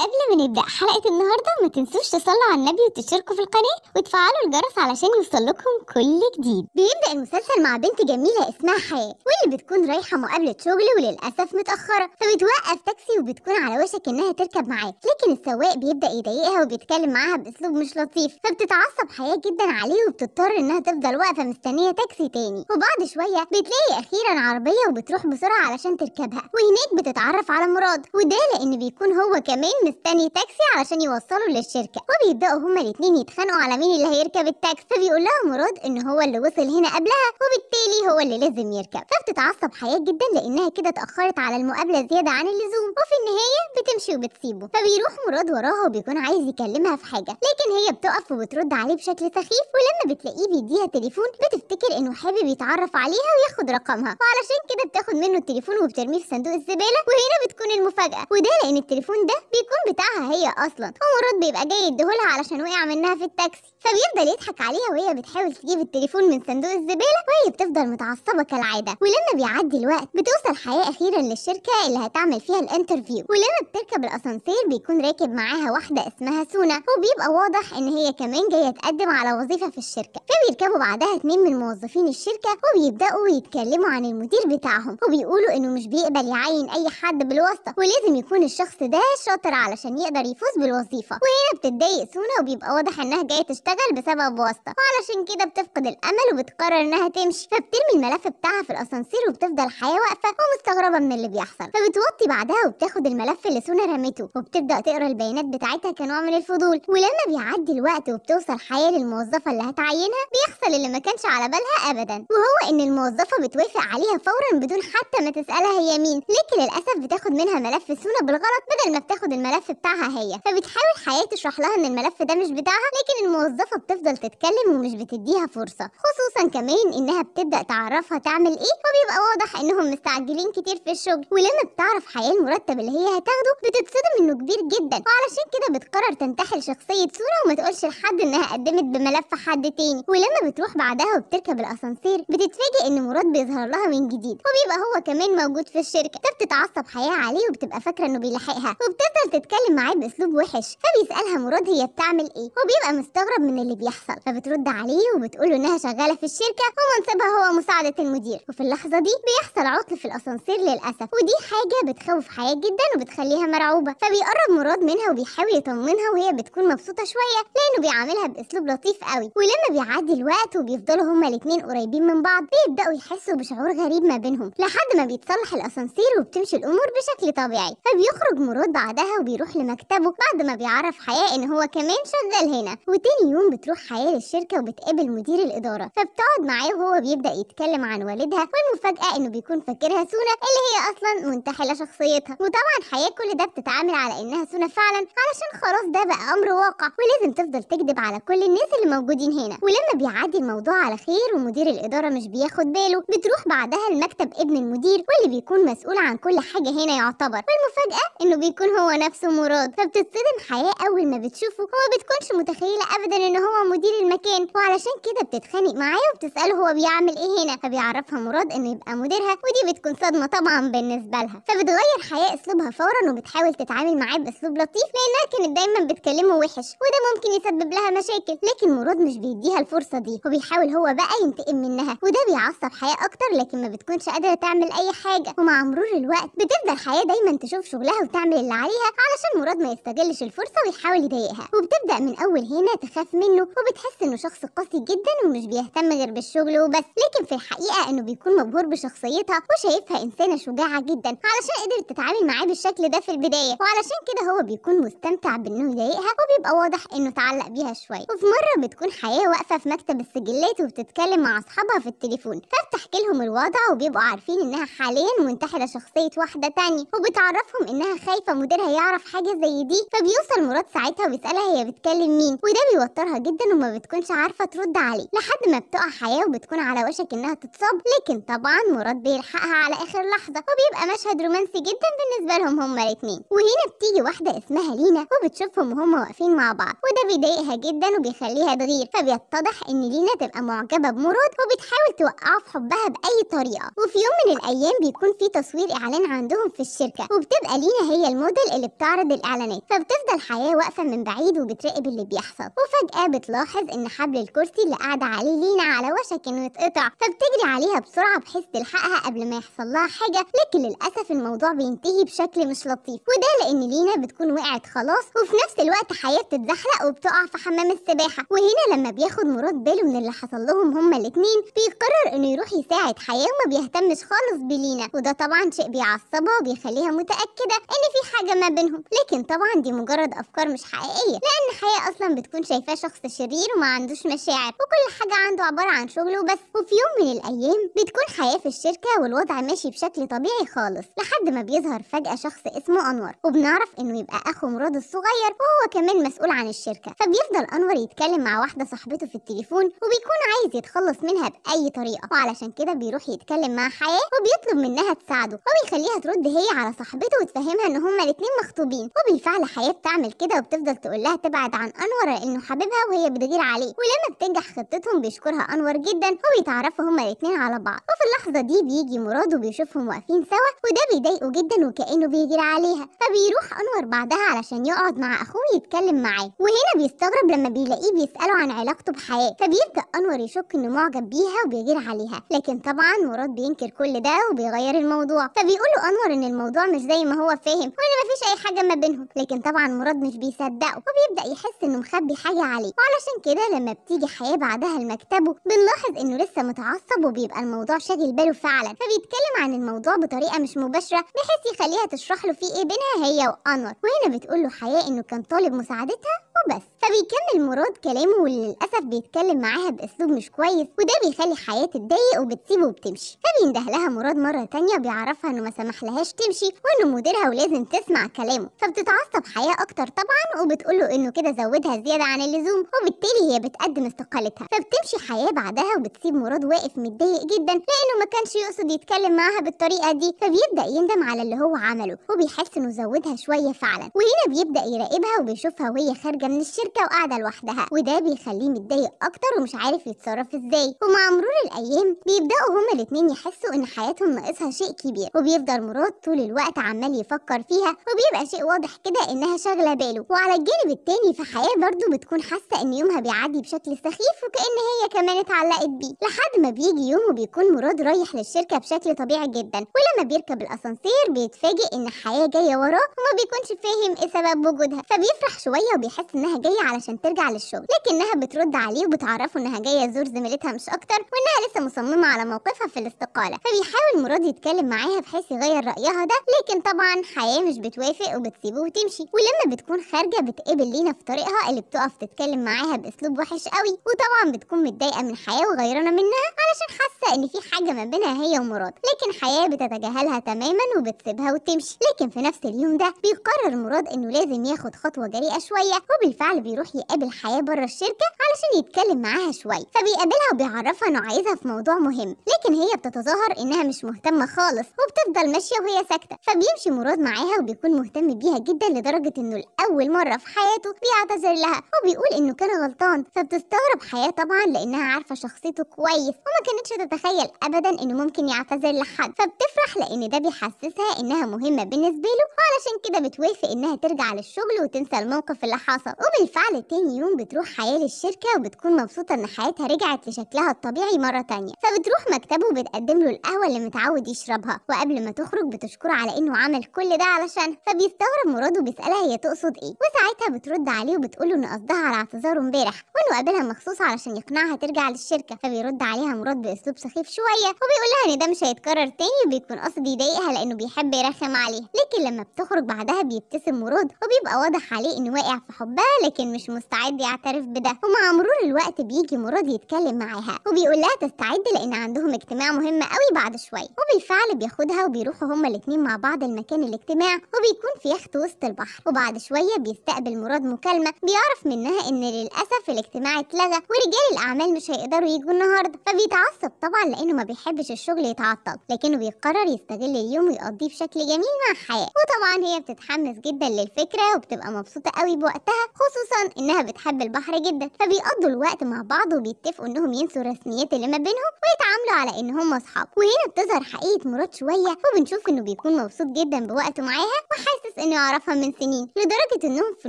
قبل ما نبدأ حلقة النهاردة ما تنسوش تصلوا على النبي وتشتركوا في القناة وتفعلوا الجرس علشان يوصلكم كل جديد بيبدأ المسلسل مع بنت جميلة اسمها حياة واللي بتكون رايحة مقابلة شغل وللأسف متأخرة فبتوقف تاكسي وبتكون على وشك إنها تركب معاه لكن السواق بيبدأ يضايقها وبيتكلم معاها بأسلوب مش لطيف فبتتعصب حياة جدا عليه وبتضطر إنها تفضل واقفة مستنية تاكسي تاني وبعد شوية بتلاقي أخيرا عربية وبتروح بسرعة علشان تركبها وهناك بتتعرف على مراد وده لأن بيكون هو كمان مستني تاكسي علشان يوصله للشركة وبيبدأوا هما الاتنين يتخانقوا على مين اللي هيركب التاكسي فبيقول لها مراد ان هو اللي وصل هنا قبلها وبالتالي هو اللي لازم يركب فبتتعصب حياة جدا لانها كده اتأخرت على المقابلة زيادة عن اللزوم وفي النهاية بتمشي وبتسيبه فبيروح مراد وراها وبيكون عايز يكلمها في حاجة لكن هي بتقف وبترد عليه بشكل سخيف ولما بتلاقيه بيديها تليفون بتفتكر انه حابب يتعرف عليها وياخد رقمها وعلشان كده بتاخد منه التليفون وبترميه في صندوق الزبالة وهنا بتكون المفاجأة وده لان التليفون ده بيكون التليفون بتاعها هي اصلا هو مرات بيبقى جاي يديهولها علشان وقع منها في التاكسي فبيفضل يضحك عليها وهي بتحاول تجيب التليفون من صندوق الزبالة وهي بتفضل متعصبة كالعادة ولما بيعدي الوقت بتوصل حياة أخيرا للشركة اللي هتعمل فيها الانترفيو ولما بتركب الأسانسير بيكون راكب معاها واحدة اسمها سونا وبيبقى واضح إن هي كمان جاية تقدم على وظيفة في الشركة فبيركبوا بعدها اتنين من موظفين الشركة وبيبدأوا يتكلموا عن المدير بتاعهم وبيقولوا إنه مش بيقبل يعين أي حد بالواسطة ولازم يكون الشخص ده شاطر علشان يقدر يفوز بالوظيفة وهنا بتتضايق سونا وبيبقى واضح إنها جاية تشتغل تشتغل بسبب واسطة وعلشان كده بتفقد الأمل وبتقرر إنها تمشي فبترمي الملف بتاعها في الأسانسير وبتفضل حياة واقفة ومستغربة من اللي بيحصل فبتوطي بعدها وبتاخد الملف اللي سونا رمته وبتبدأ تقرا البيانات بتاعتها كنوع من الفضول ولما بيعدي الوقت وبتوصل حياة للموظفة اللي هتعينها بيحصل اللي ما كانش على بالها أبدا وهو إن الموظفة بتوافق عليها فورا بدون حتى ما تسألها هي مين لكن للأسف بتاخد منها ملف سونا بالغلط بدل ما بتاخد الملف بتاعها هي فبتحاول حياة تشرح لها إن الملف ده مش بتاعها لكن الموظفة الموظفة بتفضل تتكلم ومش بتديها فرصة خصوصا كمان انها بتبدأ تعرفها تعمل ايه وبيبقى واضح انهم مستعجلين كتير في الشغل ولما بتعرف حياة المرتب اللي هي هتاخده بتتصدم انه كبير جدا وعلشان كده بتقرر تنتحل شخصية سورة وما تقولش لحد انها قدمت بملف حد تاني ولما بتروح بعدها وبتركب الاسانسير بتتفاجئ ان مراد بيظهر لها من جديد وبيبقى هو كمان موجود في الشركة فبتتعصب حياة عليه وبتبقى فاكرة انه بيلاحقها وبتفضل تتكلم معاه باسلوب وحش فبيسألها مراد هي بتعمل ايه وبيبقى مستغرب من من اللي بيحصل فبترد عليه وبتقوله انها شغاله في الشركه ومنصبها هو مساعده المدير وفي اللحظه دي بيحصل عطل في الاسانسير للاسف ودي حاجه بتخوف حياه جدا وبتخليها مرعوبه فبيقرب مراد منها وبيحاول يطمنها وهي بتكون مبسوطه شويه لانه بيعاملها باسلوب لطيف قوي ولما بيعدي الوقت وبيفضلوا هما الاتنين قريبين من بعض بيبداوا يحسوا بشعور غريب ما بينهم لحد ما بيتصلح الاسانسير وبتمشي الامور بشكل طبيعي فبيخرج مراد بعدها وبيروح لمكتبه بعد ما بيعرف حياه ان هو كمان شغال هنا وتاني يوم بتروح حياة للشركة وبتقابل مدير الإدارة فبتقعد معاه وهو بيبدأ يتكلم عن والدها والمفاجأة إنه بيكون فاكرها سونا اللي هي أصلا منتحلة شخصيتها وطبعا حياة كل ده بتتعامل على إنها سونا فعلا علشان خلاص ده بقى أمر واقع ولازم تفضل تكذب على كل الناس اللي موجودين هنا ولما بيعدي الموضوع على خير ومدير الإدارة مش بياخد باله بتروح بعدها المكتب ابن المدير واللي بيكون مسؤول عن كل حاجة هنا يعتبر والمفاجأة إنه بيكون هو نفسه مراد فبتتصدم حياة أول ما بتشوفه هو بتكونش متخيلة أبدا ان هو مدير المكان وعلشان كده بتتخانق معاه وبتساله هو بيعمل ايه هنا فبيعرفها مراد انه يبقى مديرها ودي بتكون صدمه طبعا بالنسبه لها فبتغير حياه اسلوبها فورا وبتحاول تتعامل معاه باسلوب لطيف لانها كانت دايما بتكلمه وحش وده ممكن يسبب لها مشاكل لكن مراد مش بيديها الفرصه دي وبيحاول هو بقى ينتقم منها وده بيعصب حياه اكتر لكن ما بتكونش قادره تعمل اي حاجه ومع مرور الوقت بتفضل حياه دايما تشوف شغلها وتعمل اللي عليها علشان مراد ما يستغلش الفرصه ويحاول يضايقها وبتبدا من اول هنا تخاف منه وبتحس انه شخص قاسي جدا ومش بيهتم غير بالشغل وبس لكن في الحقيقة انه بيكون مبهور بشخصيتها وشايفها انسانة شجاعة جدا علشان قدرت تتعامل معاه بالشكل ده في البداية وعلشان كده هو بيكون مستمتع بانه يضايقها وبيبقى واضح انه تعلق بيها شوية وفي مرة بتكون حياة واقفة في مكتب السجلات وبتتكلم مع اصحابها في التليفون فبتحكي لهم الوضع وبيبقوا عارفين انها حاليا منتحلة شخصية واحدة تانية وبتعرفهم انها خايفة مديرها يعرف حاجة زي دي فبيوصل مراد ساعتها وبيسألها هي بتكلم مين وده بيوتر مقدرها جدا وما بتكونش عارفة ترد عليه لحد ما بتقع حياة وبتكون على وشك انها تتصاب لكن طبعا مراد بيلحقها على اخر لحظة وبيبقى مشهد رومانسي جدا بالنسبة لهم هما الاتنين وهنا بتيجي واحدة اسمها لينا وبتشوفهم وهما واقفين مع بعض وده بيضايقها جدا وبيخليها تغير فبيتضح ان لينا تبقى معجبة بمراد وبتحاول توقعه في حبها بأي طريقة وفي يوم من الأيام بيكون في تصوير إعلان عندهم في الشركة وبتبقى لينا هي الموديل اللي بتعرض الإعلانات فبتفضل حياة واقفة من بعيد وبتراقب اللي بيحصل وفجأة فجأة بتلاحظ إن حبل الكرسي اللي قاعدة عليه لينا على وشك إنه يتقطع فبتجري عليها بسرعة بحيث تلحقها قبل ما يحصل لها حاجة لكن للأسف الموضوع بينتهي بشكل مش لطيف وده لأن لينا بتكون وقعت خلاص وفي نفس الوقت حياة بتتزحلق وبتقع في حمام السباحة وهنا لما بياخد مراد باله من اللي حصل لهم هما الاتنين بيقرر إنه يروح يساعد حياة وما بيهتمش خالص بلينا وده طبعا شيء بيعصبها وبيخليها متأكدة إن في حاجة ما بينهم لكن طبعا دي مجرد أفكار مش حقيقية لأن حياة أصلا بتكون شايفاه شخص شرير وما عندوش مشاعر وكل حاجة عنده عبارة عن شغل وبس وفي يوم من الأيام بتكون حياة في الشركة والوضع ماشي بشكل طبيعي خالص لحد ما بيظهر فجأة شخص اسمه أنور وبنعرف إنه يبقى أخو مراد الصغير وهو كمان مسؤول عن الشركة فبيفضل أنور يتكلم مع واحدة صاحبته في التليفون وبيكون عايز يتخلص منها بأي طريقة وعلشان كده بيروح يتكلم مع حياة وبيطلب منها تساعده وبيخليها ترد هي على صاحبته وتفهمها إن هما الاتنين مخطوبين وبالفعل حياة بتعمل كده وبتفضل تقول لها تبعد عن أنور لأنه حبيبها بتساعدها وهي بتدير عليه ولما بتنجح خطتهم بيشكرها أنور جدا وبيتعرفوا هما الاتنين على بعض وفي اللحظة دي بيجي مراد وبيشوفهم واقفين سوا وده بيضايقه جدا وكأنه بيجري عليها فبيروح أنور بعدها علشان يقعد مع أخوه يتكلم معاه وهنا بيستغرب لما بيلاقيه بيسأله عن علاقته بحياة فبيبدأ أنور يشك إنه معجب بيها وبيجري عليها لكن طبعا مراد بينكر كل ده وبيغير الموضوع فبيقول له أنور إن الموضوع مش زي ما هو فاهم وإن مفيش أي حاجة ما بينهم لكن طبعا مراد مش بيصدقه وبيبدأ يحس إنه مخبي حاجة عليه عليه وعلشان كده لما بتيجي حياة بعدها لمكتبه بنلاحظ انه لسه متعصب وبيبقى الموضوع شاغل باله فعلا فبيتكلم عن الموضوع بطريقة مش مباشرة بحيث يخليها تشرح له فيه ايه بينها هي وانور وهنا بتقول له حياة انه كان طالب مساعدتها وبس فبيكمل مراد كلامه وللأسف بيتكلم معاها بأسلوب مش كويس وده بيخلي حياة تتضايق وبتسيبه وبتمشي فبينده لها مراد مرة تانية بيعرفها انه ما سمحلهاش تمشي وانه مديرها ولازم تسمع كلامه فبتتعصب حياة اكتر طبعا وبتقول له انه كده زودها زيادة عن اللزوم وبالتالي هي بتقدم استقالتها فبتمشي حياة بعدها وبتسيب مراد واقف متضايق جدا لانه ما كانش يقصد يتكلم معاها بالطريقة دي فبيبدأ يندم على اللي هو عمله وبيحس انه زودها شوية فعلا وهنا بيبدأ يراقبها وبيشوفها وهي خارجة خارجة من الشركة وقاعدة لوحدها وده بيخليه متضايق أكتر ومش عارف يتصرف إزاي ومع مرور الأيام بيبدأوا هما الاتنين يحسوا إن حياتهم ناقصها شيء كبير وبيفضل مراد طول الوقت عمال يفكر فيها وبيبقى شيء واضح كده إنها شاغلة باله وعلى الجانب التاني في حياة برده بتكون حاسة إن يومها بيعدي بشكل سخيف وكأن هي كمان اتعلقت بيه لحد ما بيجي يوم وبيكون مراد رايح للشركة بشكل طبيعي جدا ولما بيركب الأسانسير بيتفاجئ إن حياة جاية وراه وما بيكونش فاهم إيه سبب وجودها فبيفرح شوية وبيحس انها جايه علشان ترجع للشغل لكنها بترد عليه وبتعرفه انها جايه تزور زميلتها مش اكتر وانها لسه مصممه على موقفها في الاستقاله فبيحاول مراد يتكلم معاها بحيث يغير رايها ده لكن طبعا حياه مش بتوافق وبتسيبه وتمشي ولما بتكون خارجه بتقابل لينا في طريقها اللي بتقف تتكلم معاها باسلوب وحش قوي وطبعا بتكون متضايقه من حياه وغيرانه منها علشان حاسه ان في حاجه ما بينها هي ومراد لكن حياه بتتجاهلها تماما وبتسيبها وتمشي لكن في نفس اليوم ده بيقرر مراد انه لازم ياخد خطوه جريئه شويه بالفعل بيروح يقابل حياة بره الشركة علشان يتكلم معاها شوية فبيقابلها وبيعرفها انه عايزها في موضوع مهم لكن هي بتتظاهر انها مش مهتمة خالص وبتفضل ماشية وهي ساكتة فبيمشي مراد معاها وبيكون مهتم بيها جدا لدرجة انه لأول مرة في حياته بيعتذر لها وبيقول انه كان غلطان فبتستغرب حياة طبعا لانها عارفة شخصيته كويس وما كانتش تتخيل ابدا انه ممكن يعتذر لحد فبتفرح لان ده بيحسسها انها مهمة بالنسبة له وعلشان كده بتوافق انها ترجع للشغل وتنسى الموقف اللي حصل وبالفعل تاني يوم بتروح حياة للشركة وبتكون مبسوطة إن حياتها رجعت لشكلها الطبيعي مرة تانية فبتروح مكتبه وبتقدم له القهوة اللي متعود يشربها وقبل ما تخرج بتشكره على إنه عمل كل ده علشانها فبيستغرب مراد وبيسألها هي تقصد إيه وساعتها بترد عليه وبتقوله إن قصدها على اعتذاره امبارح وإنه قابلها مخصوص علشان يقنعها ترجع للشركة فبيرد عليها مراد بأسلوب سخيف شوية وبيقول لها إن ده مش هيتكرر تاني وبيكون قصد يضايقها لأنه بيحب يرخم عليها لكن لما بتخرج بعدها بيبتسم مراد وبيبقى واضح عليه إنه واقع في حبها آه، لكن مش مستعد يعترف بده ومع مرور الوقت بيجي مراد يتكلم معاها وبيقول لها تستعد لان عندهم اجتماع مهم قوي بعد شويه وبالفعل بياخدها وبيروحوا هما الاتنين مع بعض المكان الاجتماع وبيكون في يخت وسط البحر وبعد شويه بيستقبل مراد مكالمه بيعرف منها ان للاسف الاجتماع اتلغى ورجال الاعمال مش هيقدروا يجوا النهارده فبيتعصب طبعا لانه ما بيحبش الشغل يتعطل لكنه بيقرر يستغل اليوم ويقضيه بشكل جميل مع حياه وطبعا هي بتتحمس جدا للفكره وبتبقى مبسوطه قوي بوقتها خصوصا انها بتحب البحر جدا فبيقضوا الوقت مع بعض وبيتفقوا انهم ينسوا الرسميات اللي ما بينهم ويتعاملوا على ان هم اصحاب وهنا بتظهر حقيقه مراد شويه وبنشوف انه بيكون مبسوط جدا بوقته معاها وحاسس انه يعرفها من سنين لدرجه انهم في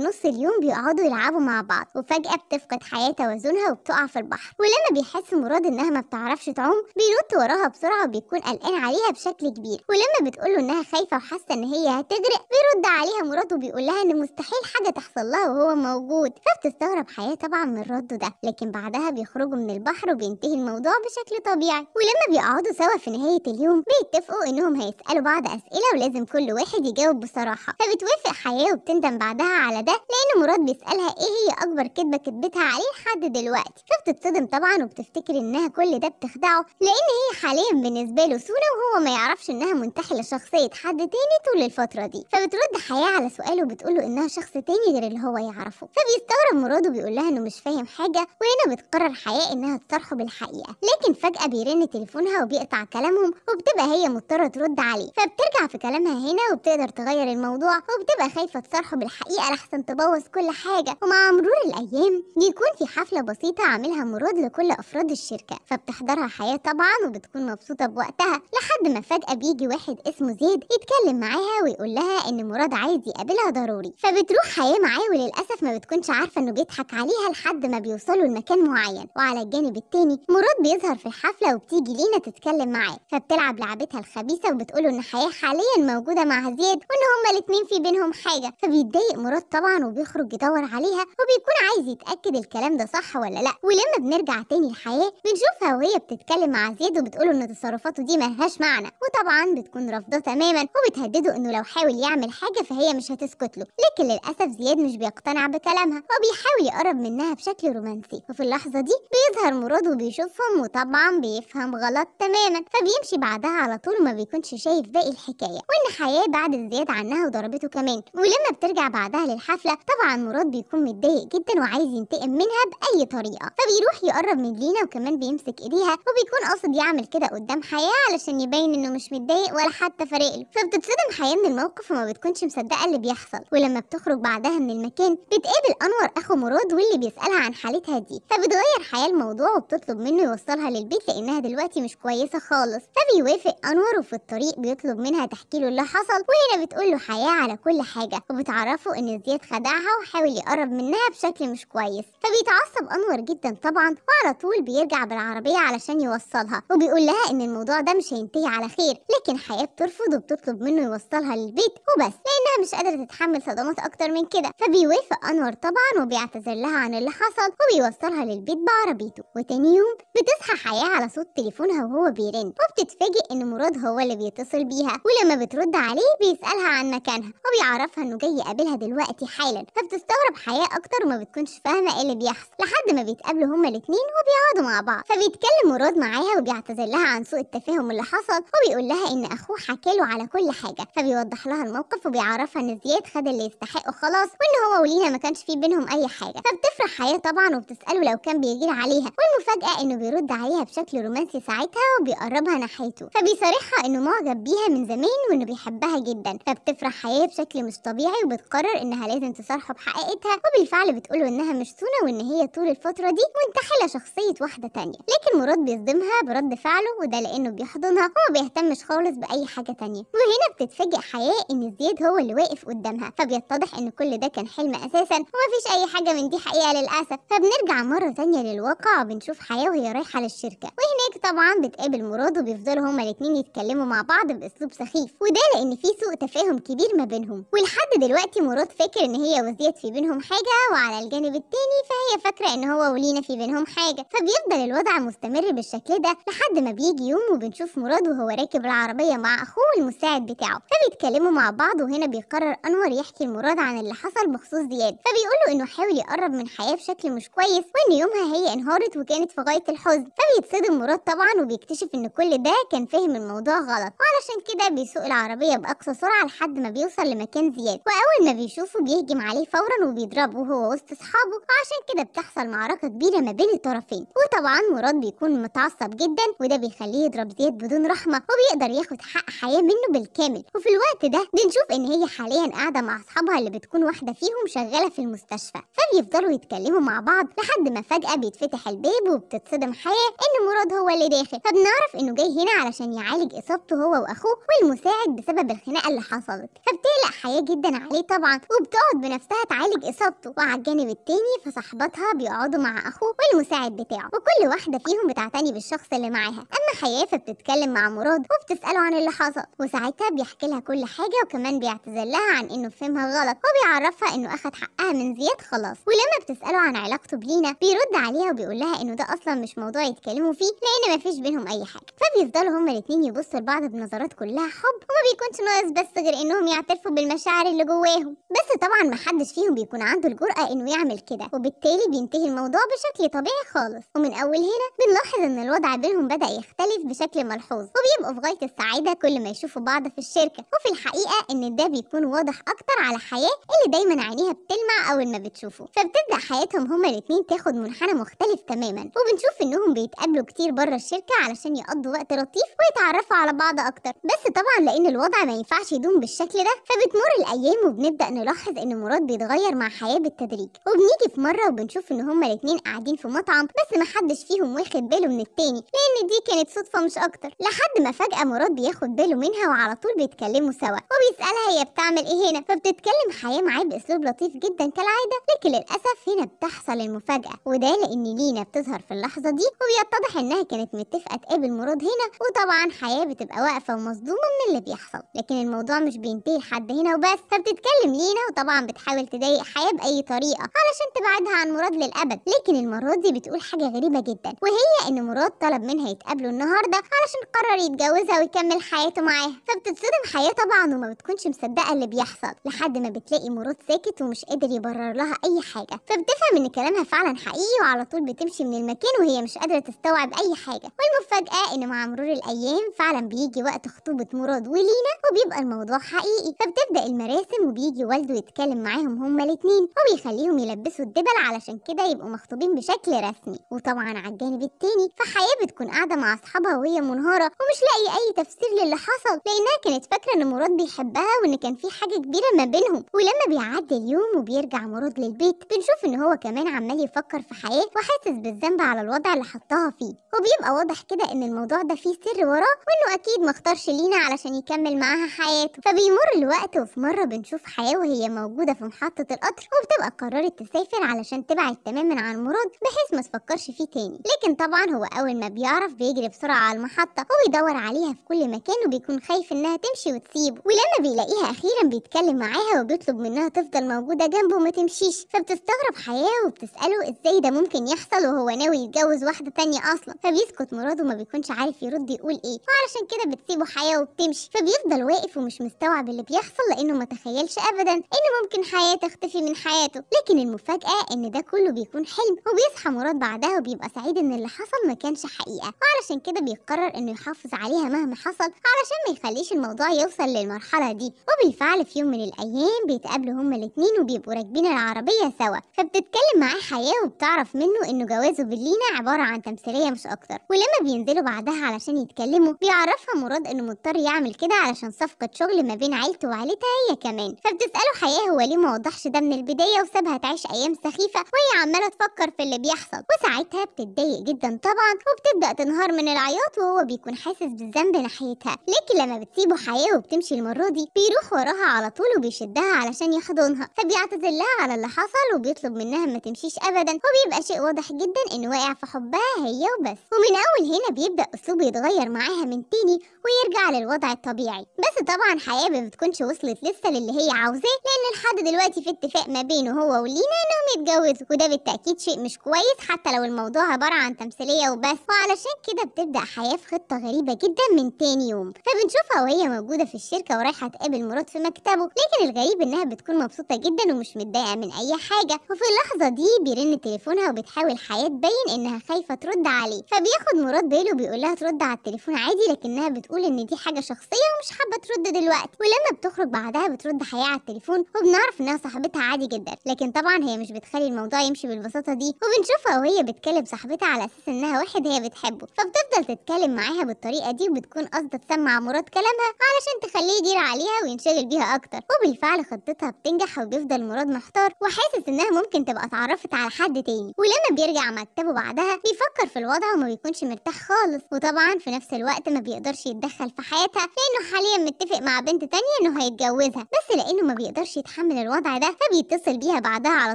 نص اليوم بيقعدوا يلعبوا مع بعض وفجاه بتفقد حياه توازنها وبتقع في البحر ولما بيحس مراد انها ما بتعرفش تعوم بينط وراها بسرعه وبيكون قلقان عليها بشكل كبير ولما بتقوله انها خايفه وحاسه ان هي هتغرق بيرد عليها مراد وبيقول لها ان مستحيل حاجه تحصل لها وهو هو موجود فبتستغرب حياة طبعا من رده ده لكن بعدها بيخرجوا من البحر وبينتهي الموضوع بشكل طبيعي ولما بيقعدوا سوا في نهاية اليوم بيتفقوا انهم هيسألوا بعض اسئلة ولازم كل واحد يجاوب بصراحة فبتوافق حياة وبتندم بعدها على ده لان مراد بيسألها ايه هي اكبر كدبة كدبتها عليه لحد دلوقتي فبتتصدم طبعا وبتفتكر انها كل ده بتخدعه لان هي حاليا بالنسبة له سونا وهو ما يعرفش انها منتحلة شخصية حد تاني طول الفترة دي فبترد حياة على سؤاله وبتقوله انها شخص تاني غير اللي هو يعرفه يعني. يعرفه فبيستغرب مراد بيقول لها انه مش فاهم حاجه وهنا بتقرر حياه انها تصارحه بالحقيقه لكن فجاه بيرن تليفونها وبيقطع كلامهم وبتبقى هي مضطره ترد عليه فبترجع في كلامها هنا وبتقدر تغير الموضوع وبتبقى خايفه تصارحه بالحقيقه لحسن تبوظ كل حاجه ومع مرور الايام بيكون في حفله بسيطه عاملها مراد لكل افراد الشركه فبتحضرها حياه طبعا وبتكون مبسوطه بوقتها لحد ما فجاه بيجي واحد اسمه زيد يتكلم معاها ويقول لها ان مراد عايز يقابلها ضروري فبتروح حياه معاه وللاسف للأسف ما بتكونش عارفة إنه بيضحك عليها لحد ما بيوصلوا لمكان معين وعلى الجانب التاني مراد بيظهر في الحفلة وبتيجي لينا تتكلم معاه فبتلعب لعبتها الخبيثة وبتقوله إن حياة حاليا موجودة مع زياد وإن هما الاتنين في بينهم حاجة فبيتضايق مراد طبعا وبيخرج يدور عليها وبيكون عايز يتأكد الكلام ده صح ولا لأ ولما بنرجع تاني الحياة بنشوفها وهي بتتكلم مع زياد وبتقوله إن تصرفاته دي ملهاش معنى وطبعا بتكون رافضاه تماما وبتهدده إنه لو حاول يعمل حاجة فهي مش هتسكت له لكن للأسف زياد مش بيقتنع مقتنع بكلامها وبيحاول يقرب منها بشكل رومانسي وفي اللحظة دي بيظهر مراد وبيشوفهم وطبعا بيفهم غلط تماما فبيمشي بعدها على طول وما بيكونش شايف باقي الحكاية وإن حياة بعد زياد عنها وضربته كمان ولما بترجع بعدها للحفلة طبعا مراد بيكون متضايق جدا وعايز ينتقم منها بأي طريقة فبيروح يقرب من لينا وكمان بيمسك إيديها وبيكون قاصد يعمل كده قدام حياة علشان يبين إنه مش متضايق ولا حتى فارق له فبتتصدم حياة من الموقف وما بتكونش مصدقة اللي بيحصل ولما بتخرج بعدها من المكان بتقابل أنور أخو مراد واللي بيسألها عن حالتها دي فبتغير حياة الموضوع وبتطلب منه يوصلها للبيت لأنها دلوقتي مش كويسة خالص فبيوافق أنور وفي الطريق بيطلب منها تحكي له اللي حصل وهنا بتقول له حياة على كل حاجة وبتعرفه إن زياد خدعها وحاول يقرب منها بشكل مش كويس فبيتعصب أنور جدا طبعا وعلى طول بيرجع بالعربية علشان يوصلها وبيقول لها إن الموضوع ده مش هينتهي على خير لكن حياة بترفض وبتطلب منه يوصلها للبيت وبس لأنها مش قادرة تتحمل صدمات أكتر من كده فبيوافق بيوافق أنور طبعا وبيعتذر لها عن اللي حصل وبيوصلها للبيت بعربيته وتاني يوم بتصحى حياة على صوت تليفونها وهو بيرن وبتتفاجئ إن مراد هو اللي بيتصل بيها ولما بترد عليه بيسألها عن مكانها وبيعرفها إنه جاي يقابلها دلوقتي حالا فبتستغرب حياة أكتر وما بتكونش فاهمة إيه اللي بيحصل لحد ما بيتقابلوا هما الاتنين وبيقعدوا مع بعض فبيتكلم مراد معاها وبيعتذر لها عن سوء التفاهم اللي حصل وبيقول لها إن أخوه حكى على كل حاجة فبيوضح لها الموقف وبيعرفها إن زياد خد اللي يستحقه خلاص وإن هو ولينا ما كانش في بينهم اي حاجه فبتفرح حياه طبعا وبتساله لو كان بيغير عليها والمفاجاه انه بيرد عليها بشكل رومانسي ساعتها وبيقربها ناحيته فبيصارحها انه معجب بيها من زمان وانه بيحبها جدا فبتفرح حياه بشكل مش طبيعي وبتقرر انها لازم تصارحه بحقيقتها وبالفعل بتقوله انها مشتونه وان هي طول الفتره دي منتحله شخصيه واحده تانية لكن مراد بيصدمها برد فعله وده لانه بيحضنها وما بيهتمش خالص باي حاجه تانية وهنا بتتفاجئ حياه ان زياد هو اللي واقف قدامها فبيتضح ان كل ده كان حلم اساسي اساسا ومفيش اي حاجه من دي حقيقه للاسف فبنرجع مره ثانيه للواقع وبنشوف حياه وهي رايحه للشركه وهناك طبعا بتقابل مراد وبيفضلوا هما الاتنين يتكلموا مع بعض باسلوب سخيف وده لان في سوء تفاهم كبير ما بينهم ولحد دلوقتي مراد فاكر ان هي وزياد في بينهم حاجه وعلى الجانب التاني فهي فاكره ان هو ولينا في بينهم حاجه فبيفضل الوضع مستمر بالشكل ده لحد ما بيجي يوم وبنشوف مراد وهو راكب العربيه مع اخوه المساعد بتاعه فبيتكلموا مع بعض وهنا بيقرر انور يحكي لمراد عن اللي حصل بخصوص دي زياد فبيقول له انه حاول يقرب من حياه بشكل مش كويس وان يومها هي انهارت وكانت في غايه الحزن فبيتصدم مراد طبعا وبيكتشف ان كل ده كان فهم الموضوع غلط وعلشان كده بيسوق العربيه باقصى سرعه لحد ما بيوصل لمكان زياد واول ما بيشوفه بيهجم عليه فورا وبيضربه وهو وسط اصحابه وعشان كده بتحصل معركه كبيره ما بين الطرفين وطبعا مراد بيكون متعصب جدا وده بيخليه يضرب زياد بدون رحمه وبيقدر ياخد حق حياه منه بالكامل وفي الوقت ده بنشوف ان هي حاليا قاعده مع اصحابها اللي بتكون واحده فيهم شغاله شغالة في المستشفى فبيفضلوا يتكلموا مع بعض لحد ما فجأة بيتفتح الباب وبتتصدم حياة إن مراد هو اللي داخل فبنعرف إنه جاي هنا علشان يعالج إصابته هو وأخوه والمساعد بسبب الخناقة اللي حصلت فبتقلق حياة جدا عليه طبعا وبتقعد بنفسها تعالج إصابته وعلى الجانب التاني فصاحباتها بيقعدوا مع أخوه والمساعد بتاعه وكل واحدة فيهم بتعتني بالشخص اللي معاها أما حياة فبتتكلم مع مراد وبتسأله عن اللي حصل وساعتها بيحكي لها كل حاجة وكمان بيعتذر لها عن إنه فهمها غلط وبيعرفها إنه أخد حقها من زياد خلاص ولما بتساله عن علاقته بلينا بيرد عليها وبيقول لها انه ده اصلا مش موضوع يتكلموا فيه لان مفيش بينهم اي حاجه فبيفضلوا هما الاتنين يبصوا لبعض بنظرات كلها حب وما بيكونش ناقص بس غير انهم يعترفوا بالمشاعر اللي جواهم بس طبعا محدش فيهم بيكون عنده الجرأه انه يعمل كده وبالتالي بينتهي الموضوع بشكل طبيعي خالص ومن اول هنا بنلاحظ ان الوضع بينهم بدا يختلف بشكل ملحوظ وبيبقوا في غايه السعاده كل ما يشوفوا بعض في الشركه وفي الحقيقه ان ده بيكون واضح اكتر على حياه اللي دايما عينيها بتلمع اول ما بتشوفه فبتبدا حياتهم هما الاتنين تاخد منحنى مختلف تماما وبنشوف انهم بيتقابلوا كتير بره الشركه علشان يقضوا وقت لطيف ويتعرفوا على بعض اكتر بس طبعا لان الوضع ما ينفعش يدوم بالشكل ده فبتمر الايام وبنبدا نلاحظ ان مراد بيتغير مع حياه بالتدريج وبنيجي في مره وبنشوف ان هما الاتنين قاعدين في مطعم بس محدش فيهم واخد باله من التاني لان دي كانت صدفه مش اكتر لحد ما فجاه مراد بياخد باله منها وعلى طول بيتكلموا سوا وبيسالها هي بتعمل ايه هنا فبتتكلم حياه معاه باسلوب لطيف جدا كالعادة لكن للأسف هنا بتحصل المفاجأة وده لأن لينا بتظهر في اللحظة دي وبيتضح إنها كانت متفقة تقابل مراد هنا وطبعا حياة بتبقى واقفة ومصدومة من اللي بيحصل لكن الموضوع مش بينتهي لحد هنا وبس فبتتكلم لينا وطبعا بتحاول تضايق حياة بأي طريقة علشان تبعدها عن مراد للأبد لكن المرة دي بتقول حاجة غريبة جدا وهي إن مراد طلب منها يتقابلوا النهاردة علشان قرر يتجوزها ويكمل حياته معاها فبتتصدم حياة طبعا وما بتكونش مصدقة اللي بيحصل لحد ما بتلاقي مراد ساكت ومش قادر يبرر لها أي حاجة فبتفهم إن كلامها فعلا حقيقي وعلى طول بتمشي من المكان وهي مش قادرة تستوعب أي حاجة والمفاجأة إن مع مرور الأيام فعلا بيجي وقت خطوبة مراد ولينا وبيبقى الموضوع حقيقي فبتبدأ المراسم وبيجي والده يتكلم معاهم هما الاتنين وبيخليهم يلبسوا الدبل علشان كده يبقوا مخطوبين بشكل رسمي وطبعا على الجانب التاني فحياة بتكون قاعدة مع أصحابها وهي منهارة ومش لاقي أي تفسير للي حصل لأنها كانت فاكرة إن مراد بيحبها وإن كان في حاجة كبيرة ما بينهم ولما بيعدي اليوم يوم وبيرجع مراد للبيت بنشوف ان هو كمان عمال يفكر في حياة وحاسس بالذنب على الوضع اللي حطها فيه وبيبقى واضح كده ان الموضوع ده فيه سر وراه وانه اكيد ما اختارش لينا علشان يكمل معاها حياته فبيمر الوقت وفي مرة بنشوف حياة وهي موجودة في محطة القطر وبتبقى قررت تسافر علشان تبعد تماما عن مراد بحيث ما تفكرش فيه تاني لكن طبعا هو اول ما بيعرف بيجري بسرعة على المحطة وبيدور عليها في كل مكان وبيكون خايف انها تمشي وتسيبه ولما بيلاقيها اخيرا بيتكلم معاها وبيطلب منها تفضل موجودة جنبه ما تمشيش فبتستغرب حياه وبتساله ازاي ده ممكن يحصل وهو ناوي يتجوز واحده تانية اصلا فبيسكت مراد وما بيكونش عارف يرد يقول ايه وعلشان كده بتسيبه حياه وبتمشي فبيفضل واقف ومش مستوعب اللي بيحصل لانه ما تخيلش ابدا ان ممكن حياه تختفي من حياته لكن المفاجاه ان ده كله بيكون حلم وبيصحى مراد بعدها وبيبقى سعيد ان اللي حصل ما كانش حقيقه وعلشان كده بيقرر انه يحافظ عليها مهما حصل علشان ما يخليش الموضوع يوصل للمرحله دي وبالفعل في يوم من الايام بيتقابلوا هما الاتنين بيبقوا راكبين العربية سوا فبتتكلم معاه حياة وبتعرف منه انه جوازه باللينا عبارة عن تمثيلية مش اكتر ولما بينزلوا بعدها علشان يتكلموا بيعرفها مراد انه مضطر يعمل كده علشان صفقة شغل ما بين عيلته وعيلتها هي كمان فبتسأله حياة هو ليه ما وضحش ده من البداية وسابها تعيش ايام سخيفة وهي عمالة تفكر في اللي بيحصل وساعتها بتتضايق جدا طبعا وبتبدأ تنهار من العياط وهو بيكون حاسس بالذنب ناحيتها لكن لما بتسيبه حياة وبتمشي المرة دي بيروح وراها على طول وبيشدها علشان يحضنها فبي بيعتذر لها على اللي حصل وبيطلب منها ما تمشيش ابدا وبيبقى شيء واضح جدا انه واقع في حبها هي وبس ومن اول هنا بيبدا اسلوبه يتغير معاها من تاني ويرجع للوضع الطبيعي بس طبعا حياه ما بتكونش وصلت لسه للي هي عاوزاه لان لحد دلوقتي في اتفاق ما بينه هو ولينا انهم يتجوزوا وده بالتاكيد شيء مش كويس حتى لو الموضوع عباره عن تمثيليه وبس وعلشان كده بتبدا حياه في خطه غريبه جدا من تاني يوم فبنشوفها وهي موجوده في الشركه ورايحه تقابل مراد في مكتبه لكن الغريب انها بتكون مبسوطه جدا زعلان ومش متضايقة من أي حاجة وفي اللحظة دي بيرن تليفونها وبتحاول حياة تبين إنها خايفة ترد عليه فبياخد مراد باله وبيقول لها ترد على التليفون عادي لكنها بتقول إن دي حاجة شخصية ومش حابة ترد دلوقتي ولما بتخرج بعدها بترد حياة على التليفون وبنعرف إنها صاحبتها عادي جدا لكن طبعا هي مش بتخلي الموضوع يمشي بالبساطة دي وبنشوفها وهي بتكلم صاحبتها على أساس إنها واحد هي بتحبه فبتفضل تتكلم معاها بالطريقة دي وبتكون قصدة تسمع مراد كلامها علشان تخليه يدير عليها وينشغل بيها أكتر وبالفعل خطتها بتنجح وبيفضل المراد محتار وحاسس انها ممكن تبقى اتعرفت على حد تاني ولما بيرجع مكتبه بعدها بيفكر في الوضع وما بيكونش مرتاح خالص وطبعا في نفس الوقت ما بيقدرش يتدخل في حياتها لانه حاليا متفق مع بنت تانية انه هيتجوزها بس لانه ما بيقدرش يتحمل الوضع ده فبيتصل بيها بعدها على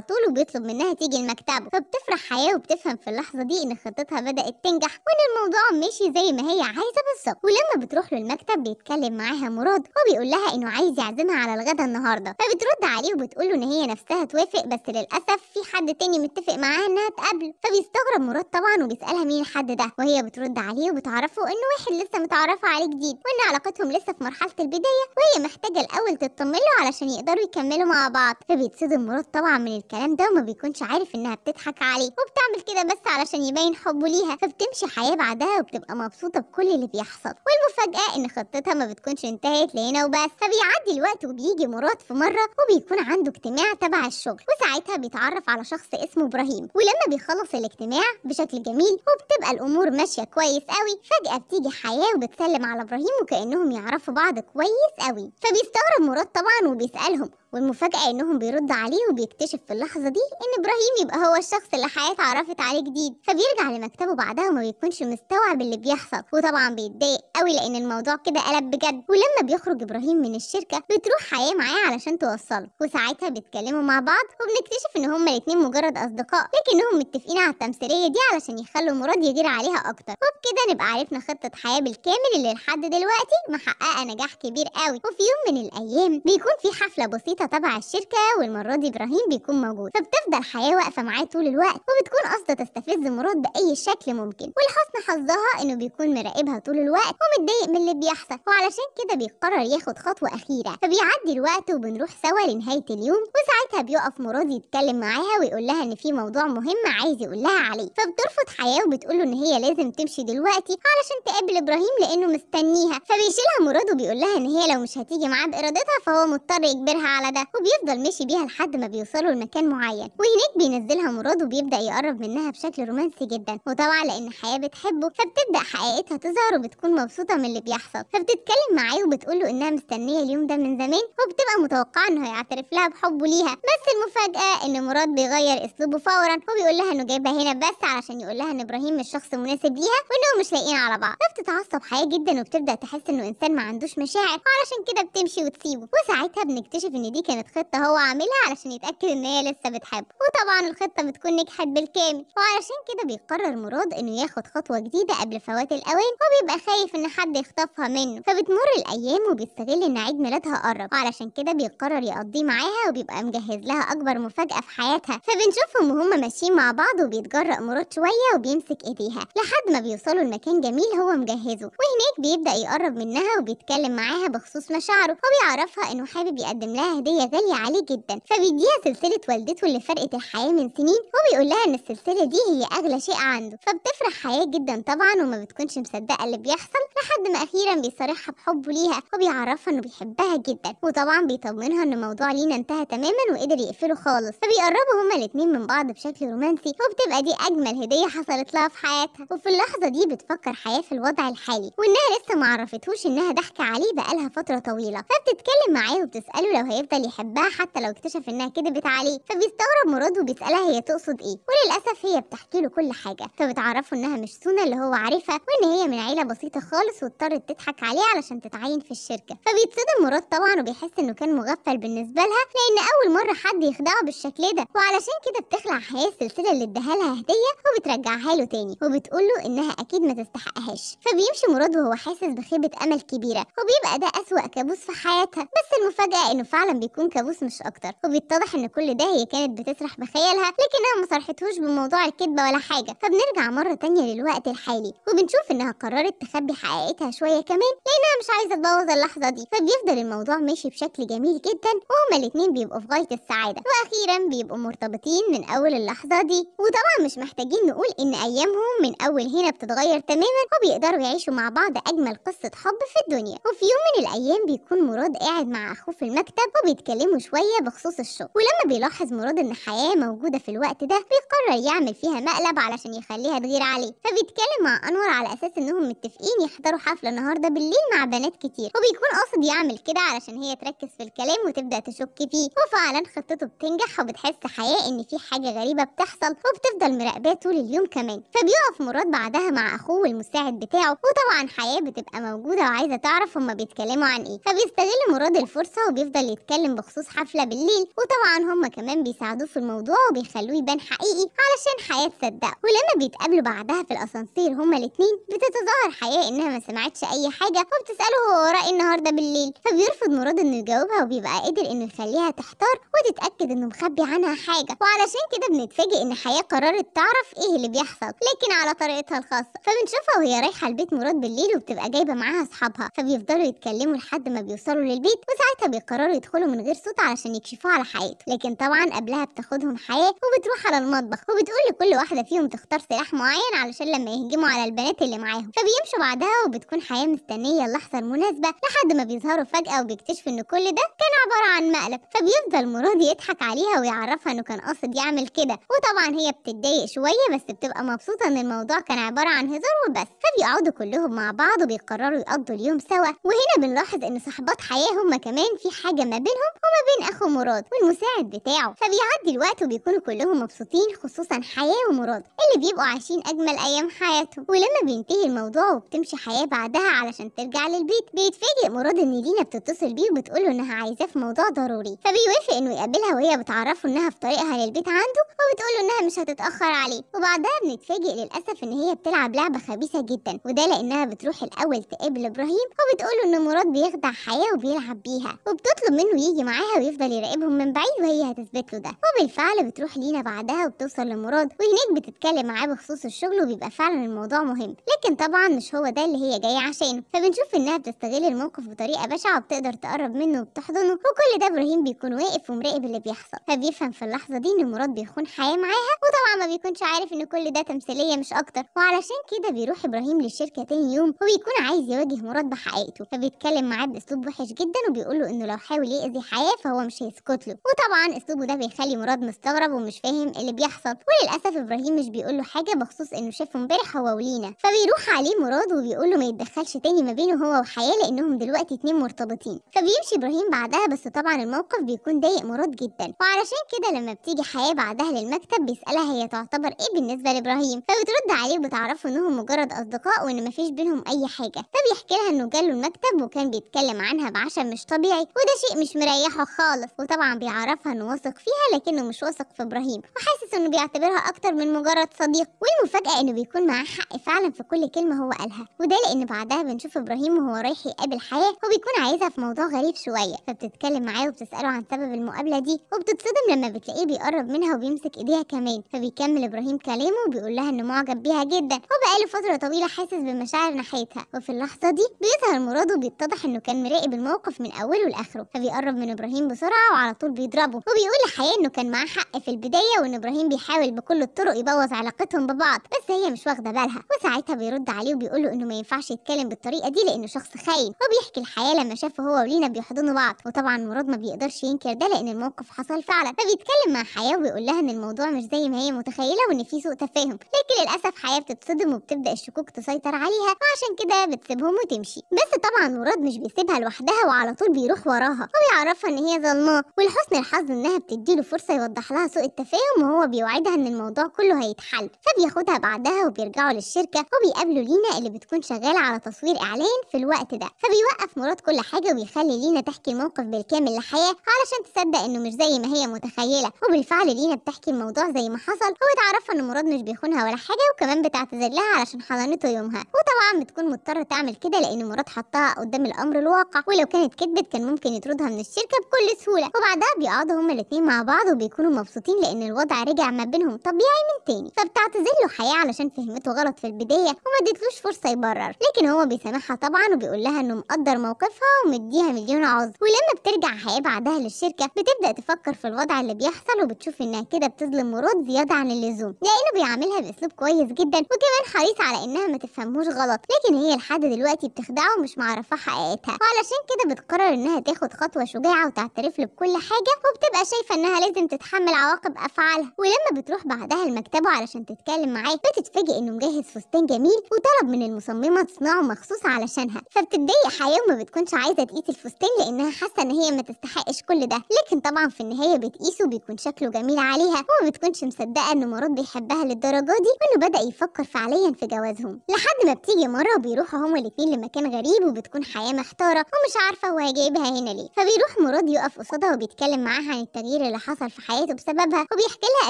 طول وبيطلب منها تيجي لمكتبه فبتفرح حياه وبتفهم في اللحظه دي ان خطتها بدات تنجح وان الموضوع مشي زي ما هي عايزه بالظبط ولما بتروح له المكتب بيتكلم معاها مراد وبيقول لها انه عايز يعزمها على الغدا النهارده فبترد عليه وبتقول له ان هي نفسها توافق بس للاسف في حد تاني متفق معاها انها تقابله فبيستغرب مراد طبعا وبيسالها مين الحد ده وهي بترد عليه وبتعرفه انه واحد لسه متعرفه عليه جديد وان علاقتهم لسه في مرحله البدايه وهي محتاجه الاول تطمن له علشان يقدروا يكملوا مع بعض فبيتصدم مراد طبعا من الكلام ده وما بيكونش عارف انها بتضحك عليه وبتعمل كده بس علشان يبين حبه ليها فبتمشي حياه بعدها وبتبقى مبسوطه بكل اللي بيحصل والمفاجاه ان خطتها ما بتكونش انتهت لهنا وبس فبيعدي الوقت وبيجي مراد في مره وبيكون عنده اجتماع تبع الشغل وساعتها بيتعرف على شخص اسمه ابراهيم ولما بيخلص الاجتماع بشكل جميل وبتبقى الامور ماشيه كويس قوي فجاه بتيجي حياه وبتسلم على ابراهيم وكانهم يعرفوا بعض كويس قوي فبيستغرب مراد طبعا وبيسالهم والمفاجأة إنهم بيرد عليه وبيكتشف في اللحظة دي إن إبراهيم يبقى هو الشخص اللي حياة اتعرفت عليه جديد فبيرجع لمكتبه بعدها وما بيكونش مستوعب اللي بيحصل وطبعا بيتضايق قوي لأن الموضوع كده قلب بجد ولما بيخرج إبراهيم من الشركة بتروح حياة معاه علشان توصله وساعتها بيتكلموا مع بعض وبنكتشف إن هما الاتنين مجرد أصدقاء لكنهم متفقين على التمثيلية دي علشان يخلوا مراد يدير عليها أكتر وبكده نبقى عرفنا خطة حياة بالكامل اللي لحد دلوقتي محققة نجاح كبير قوي وفي يوم من الأيام بيكون في حفلة بسيطة لسه تبع الشركه والمره دي ابراهيم بيكون موجود فبتفضل حياه واقفه معاه طول الوقت وبتكون قاصده تستفز مراد باي شكل ممكن ولحسن حظها انه بيكون مراقبها طول الوقت ومتضايق من اللي بيحصل وعلشان كده بيقرر ياخد خطوه اخيره فبيعدي الوقت وبنروح سوا لنهايه اليوم وساعتها بيقف مراد يتكلم معاها ويقول لها ان في موضوع مهم عايز يقول لها عليه فبترفض حياه وبتقول له ان هي لازم تمشي دلوقتي علشان تقابل ابراهيم لانه مستنيها فبيشيلها مراد وبيقول لها ان هي لو مش هتيجي معاه بارادتها فهو مضطر يجبرها على الغدا وبيفضل ماشي بيها لحد ما بيوصلوا لمكان معين وهناك بينزلها مراد وبيبدأ يقرب منها بشكل رومانسي جدا وطبعا لأن حياة بتحبه فبتبدأ حقيقتها تظهر وبتكون مبسوطة من اللي بيحصل فبتتكلم معاه وبتقول له إنها مستنية اليوم ده من زمان وبتبقى متوقعة إنه هيعترف لها بحبه ليها بس المفاجأة إن مراد بيغير أسلوبه فورا وبيقول لها إنه جايبها هنا بس علشان يقول لها إن إبراهيم مش شخص مناسب ليها وإنهم مش لاقيين على بعض فبتتعصب حياه جدا وبتبدأ تحس إنه إنسان ما عندوش مشاعر وعلشان كده بتمشي وتسيبه وساعتها بنكتشف إن دي كانت خطة هو عاملها علشان يتأكد إن هي لسه بتحبه وطبعا الخطة بتكون نجحت بالكامل وعلشان كده بيقرر مراد إنه ياخد خطوة جديدة قبل فوات الأوان وبيبقى خايف إن حد يخطفها منه فبتمر الأيام وبيستغل إن عيد ميلادها قرب وعلشان كده بيقرر يقضيه معاها وبيبقى مجهز لها أكبر مفاجأة في حياتها فبنشوفهم وهم ماشيين مع بعض وبيتجرأ مراد شوية وبيمسك إيديها لحد ما بيوصلوا لمكان جميل هو مجهزه وهناك بيبدأ يقرب منها وبيتكلم معاها بخصوص مشاعره وبيعرفها إنه حابب يقدم لها هدية غالية عليه جدا فبيديها سلسلة والدته اللي فرقت الحياة من سنين وبيقول لها ان السلسلة دي هي اغلى شيء عنده فبتفرح حياة جدا طبعا وما بتكونش مصدقة اللي بيحصل لحد ما اخيرا بيصارحها بحبه ليها وبيعرفها انه بيحبها جدا وطبعا بيطمنها ان موضوع لينا انتهى تماما وقدر يقفله خالص فبيقربوا هما الاتنين من بعض بشكل رومانسي وبتبقى دي اجمل هدية حصلت لها في حياتها وفي اللحظة دي بتفكر حياة في الوضع الحالي وانها لسه معرفتهوش انها ضحكة عليه بقالها فترة طويلة فبتتكلم معاه وبتسأله لو هيبدأ اللي يحبها حتى لو اكتشف انها كدبت عليه فبيستغرب مراد وبيسالها هي تقصد ايه وللاسف هي بتحكي له كل حاجه فبتعرفه انها مش سونا اللي هو عارفها وان هي من عيله بسيطه خالص واضطرت تضحك عليه علشان تتعين في الشركه فبيتصدم مراد طبعا وبيحس انه كان مغفل بالنسبه لها لان اول مره حد يخدعه بالشكل ده وعلشان كده بتخلع حياه السلسله اللي اداها لها هديه وبترجعها له تاني وبتقول له انها اكيد ما تستحقهاش فبيمشي مراد وهو حاسس بخيبه امل كبيره وبيبقى ده اسوا كابوس في حياتها بس المفاجاه انه فعلا بيكون كابوس مش اكتر وبيتضح ان كل ده هي كانت بتسرح بخيالها لكنها ما صرحتهوش بموضوع الكدبة ولا حاجة فبنرجع مرة تانية للوقت الحالي وبنشوف انها قررت تخبي حقيقتها شوية كمان لانها مش عايزة تبوظ اللحظة دي فبيفضل الموضوع ماشي بشكل جميل جدا وهما الاتنين بيبقوا في غاية السعادة واخيرا بيبقوا مرتبطين من اول اللحظة دي وطبعا مش محتاجين نقول ان ايامهم من اول هنا بتتغير تماما وبيقدروا يعيشوا مع بعض اجمل قصة حب في الدنيا وفي يوم من الايام بيكون مراد قاعد مع اخوه في المكتب وبي بيتكلموا شوية بخصوص الشغل ولما بيلاحظ مراد إن حياة موجودة في الوقت ده بيقرر يعمل فيها مقلب علشان يخليها تغير عليه فبيتكلم مع أنور على أساس إنهم متفقين يحضروا حفلة النهاردة بالليل مع بنات كتير وبيكون قاصد يعمل كده علشان هي تركز في الكلام وتبدأ تشك فيه وفعلا خطته بتنجح وبتحس حياة إن في حاجة غريبة بتحصل وبتفضل مراقباه طول اليوم كمان فبيقف مراد بعدها مع أخوه والمساعد بتاعه وطبعا حياة بتبقى موجودة وعايزة تعرف هما بيتكلموا عن إيه فبيستغل مراد الفرصة وبيفضل يتكلم بيتكلم بخصوص حفلة بالليل وطبعا هما كمان بيساعدوه في الموضوع وبيخلوه يبان حقيقي علشان حياة تصدقه ولما بيتقابلوا بعدها في الأسانسير هما الاتنين بتتظاهر حياة إنها ما سمعتش أي حاجة وبتسأله هو وراء النهاردة بالليل فبيرفض مراد إنه يجاوبها وبيبقى قادر إنه يخليها تحتار وتتأكد إنه مخبي عنها حاجة وعلشان كده بنتفاجئ إن حياة قررت تعرف إيه اللي بيحصل لكن على طريقتها الخاصة فبنشوفها وهي رايحة لبيت مراد بالليل وبتبقى جايبة معاها أصحابها فبيفضلوا يتكلموا لحد ما بيوصلوا للبيت وساعتها بيقرروا يدخلوا من غير صوت علشان يكشفوه على حقيقته لكن طبعا قبلها بتاخدهم حياة وبتروح على المطبخ وبتقول لكل واحدة فيهم تختار سلاح معين علشان لما يهجموا على البنات اللي معاهم فبيمشوا بعدها وبتكون حياة مستنية اللحظة المناسبة لحد ما بيظهروا فجأة وبيكتشفوا ان كل ده كان عبارة عن مقلب فبيفضل مراد يضحك عليها ويعرفها انه كان قاصد يعمل كده وطبعا هي بتتضايق شوية بس بتبقى مبسوطة ان الموضوع كان عبارة عن هزار وبس فبيقعدوا كلهم مع بعض وبيقرروا يقضوا اليوم سوا وهنا بنلاحظ ان صاحبات حياة هما كمان في حاجة ما بينهم بينهم وما بين اخو مراد والمساعد بتاعه فبيعدي الوقت وبيكونوا كلهم مبسوطين خصوصا حياه ومراد اللي بيبقوا عايشين اجمل ايام حياتهم ولما بينتهي الموضوع وبتمشي حياه بعدها علشان ترجع للبيت بيتفاجئ مراد ان لينا بتتصل بيه وبتقول انها عايزاه في موضوع ضروري فبيوافق انه يقابلها وهي بتعرفه انها في طريقها للبيت عنده وبتقول انها مش هتتاخر عليه وبعدها بنتفاجئ للاسف ان هي بتلعب لعبه خبيثه جدا وده لانها بتروح الاول تقابل ابراهيم وبتقول له ان مراد بيخدع حياه وبيلعب بيها وبتطلب منه يجي هيجي معاها ويفضل يراقبهم من بعيد وهي هتثبت له ده وبالفعل بتروح لينا بعدها وبتوصل لمراد وهناك بتتكلم معاه بخصوص الشغل وبيبقى فعلا الموضوع مهم لكن طبعا مش هو ده اللي هي جايه عشانه فبنشوف انها بتستغل الموقف بطريقه بشعه وبتقدر تقرب منه وبتحضنه وكل ده ابراهيم بيكون واقف ومراقب اللي بيحصل فبيفهم في اللحظه دي ان مراد بيخون حياه معاها وطبعا ما بيكونش عارف ان كل ده تمثيليه مش اكتر وعلشان كده بيروح ابراهيم للشركه تاني يوم وبيكون عايز يواجه مراد بحقيقته فبيتكلم معاه باسلوب وحش جدا وبيقول له انه لو حاول يأذي الحياه فهو مش هيسكت له وطبعا اسلوبه ده بيخلي مراد مستغرب ومش فاهم اللي بيحصل وللاسف ابراهيم مش بيقول له حاجه بخصوص انه شافه امبارح هو ولينا فبيروح عليه مراد وبيقول له ما يتدخلش تاني ما بينه هو وحياه لانهم دلوقتي اتنين مرتبطين فبيمشي ابراهيم بعدها بس طبعا الموقف بيكون ضايق مراد جدا وعلشان كده لما بتيجي حياه بعدها للمكتب بيسالها هي تعتبر ايه بالنسبه لابراهيم فبترد عليه وبتعرفه انهم مجرد اصدقاء وان مفيش بينهم اي حاجه فبيحكي لها انه جاله المكتب وكان بيتكلم عنها بعشم مش طبيعي وده شيء مش مريحه خالص وطبعا بيعرفها انه واثق فيها لكنه مش واثق في ابراهيم وحاسس انه بيعتبرها اكتر من مجرد صديق والمفاجاه انه بيكون معاه حق فعلا في كل كلمه هو قالها وده لان بعدها بنشوف ابراهيم وهو رايح يقابل حياه وبيكون عايزها في موضوع غريب شويه فبتتكلم معاه وبتساله عن سبب المقابله دي وبتتصدم لما بتلاقيه بيقرب منها وبيمسك ايديها كمان فبيكمل ابراهيم كلامه وبيقول لها انه معجب بيها جدا وبقاله فتره طويله حاسس بمشاعر ناحيتها وفي اللحظه دي بيظهر مراد وبيتضح انه كان مراقب الموقف من اوله لاخره فبيقرب بيهرب من ابراهيم بسرعه وعلى طول بيضربه وبيقول لحياه انه كان معاه حق في البدايه وان ابراهيم بيحاول بكل الطرق يبوظ علاقتهم ببعض بس هي مش واخده بالها وساعتها بيرد عليه وبيقول له انه ما ينفعش يتكلم بالطريقه دي لانه شخص خاين وبيحكي الحياه لما شافه هو ولينا بيحضنوا بعض وطبعا مراد ما بيقدرش ينكر ده لان الموقف حصل فعلا فبيتكلم مع حياه وبيقول لها ان الموضوع مش زي ما هي متخيله وان في سوء تفاهم لكن للاسف حياه بتتصدم وبتبدا الشكوك تسيطر عليها وعشان كده بتسيبهم وتمشي بس طبعا مراد مش بيسيبها لوحدها وعلى طول بيروح وراها وبيعرف تعرفها ان هي ظلماه ولحسن الحظ انها بتديله فرصه يوضح لها سوء التفاهم وهو بيوعدها ان الموضوع كله هيتحل فبياخدها بعدها وبيرجعوا للشركه وبيقابلوا لينا اللي بتكون شغاله على تصوير اعلان في الوقت ده فبيوقف مراد كل حاجه وبيخلي لينا تحكي الموقف بالكامل لحياه علشان تصدق انه مش زي ما هي متخيله وبالفعل لينا بتحكي الموضوع زي ما حصل وبتعرفها ان مراد مش بيخونها ولا حاجه وكمان بتعتذر لها علشان حضنته يومها وطبعا بتكون مضطره تعمل كده لان مراد حطها قدام الامر الواقع ولو كانت كدبت كان ممكن يطردها من الشركه الشركه بكل سهوله وبعدها بيقعدوا هما الاتنين مع بعض وبيكونوا مبسوطين لان الوضع رجع ما بينهم طبيعي من تاني فبتعتذر له حياه علشان فهمته غلط في البدايه وما ادتلوش فرصه يبرر لكن هو بيسامحها طبعا وبيقول لها انه مقدر موقفها ومديها مليون عذر ولما بترجع حياه بعدها للشركه بتبدا تفكر في الوضع اللي بيحصل وبتشوف انها كده بتظلم مراد زياده عن اللزوم لانه بيعاملها باسلوب كويس جدا وكمان حريص على انها ما تفهموش غلط لكن هي لحد دلوقتي بتخدعه ومش معرفاه حقيقتها وعلشان كده بتقرر انها تاخد خطوه البضاعة وتعترف له بكل حاجة وبتبقى شايفة إنها لازم تتحمل عواقب أفعالها ولما بتروح بعدها لمكتبه علشان تتكلم معاه بتتفاجئ إنه مجهز فستان جميل وطلب من المصممة تصنعه مخصوص علشانها فبتتضايق حياة وما بتكونش عايزة تقيس الفستان لأنها حاسة إن هي ما تستحقش كل ده لكن طبعا في النهاية بتقيسه بيكون شكله جميل عليها وما بتكونش مصدقة إن مراد بيحبها للدرجة دي وإنه بدأ يفكر فعليا في جوازهم لحد ما بتيجي مرة بيروحوا هما الاتنين لمكان غريب وبتكون حياة محتارة ومش عارفة هو جايبها هنا ليه فبيروح بيروح مراد يقف قصادها وبيتكلم معاها عن التغيير اللي حصل في حياته بسببها وبيحكي لها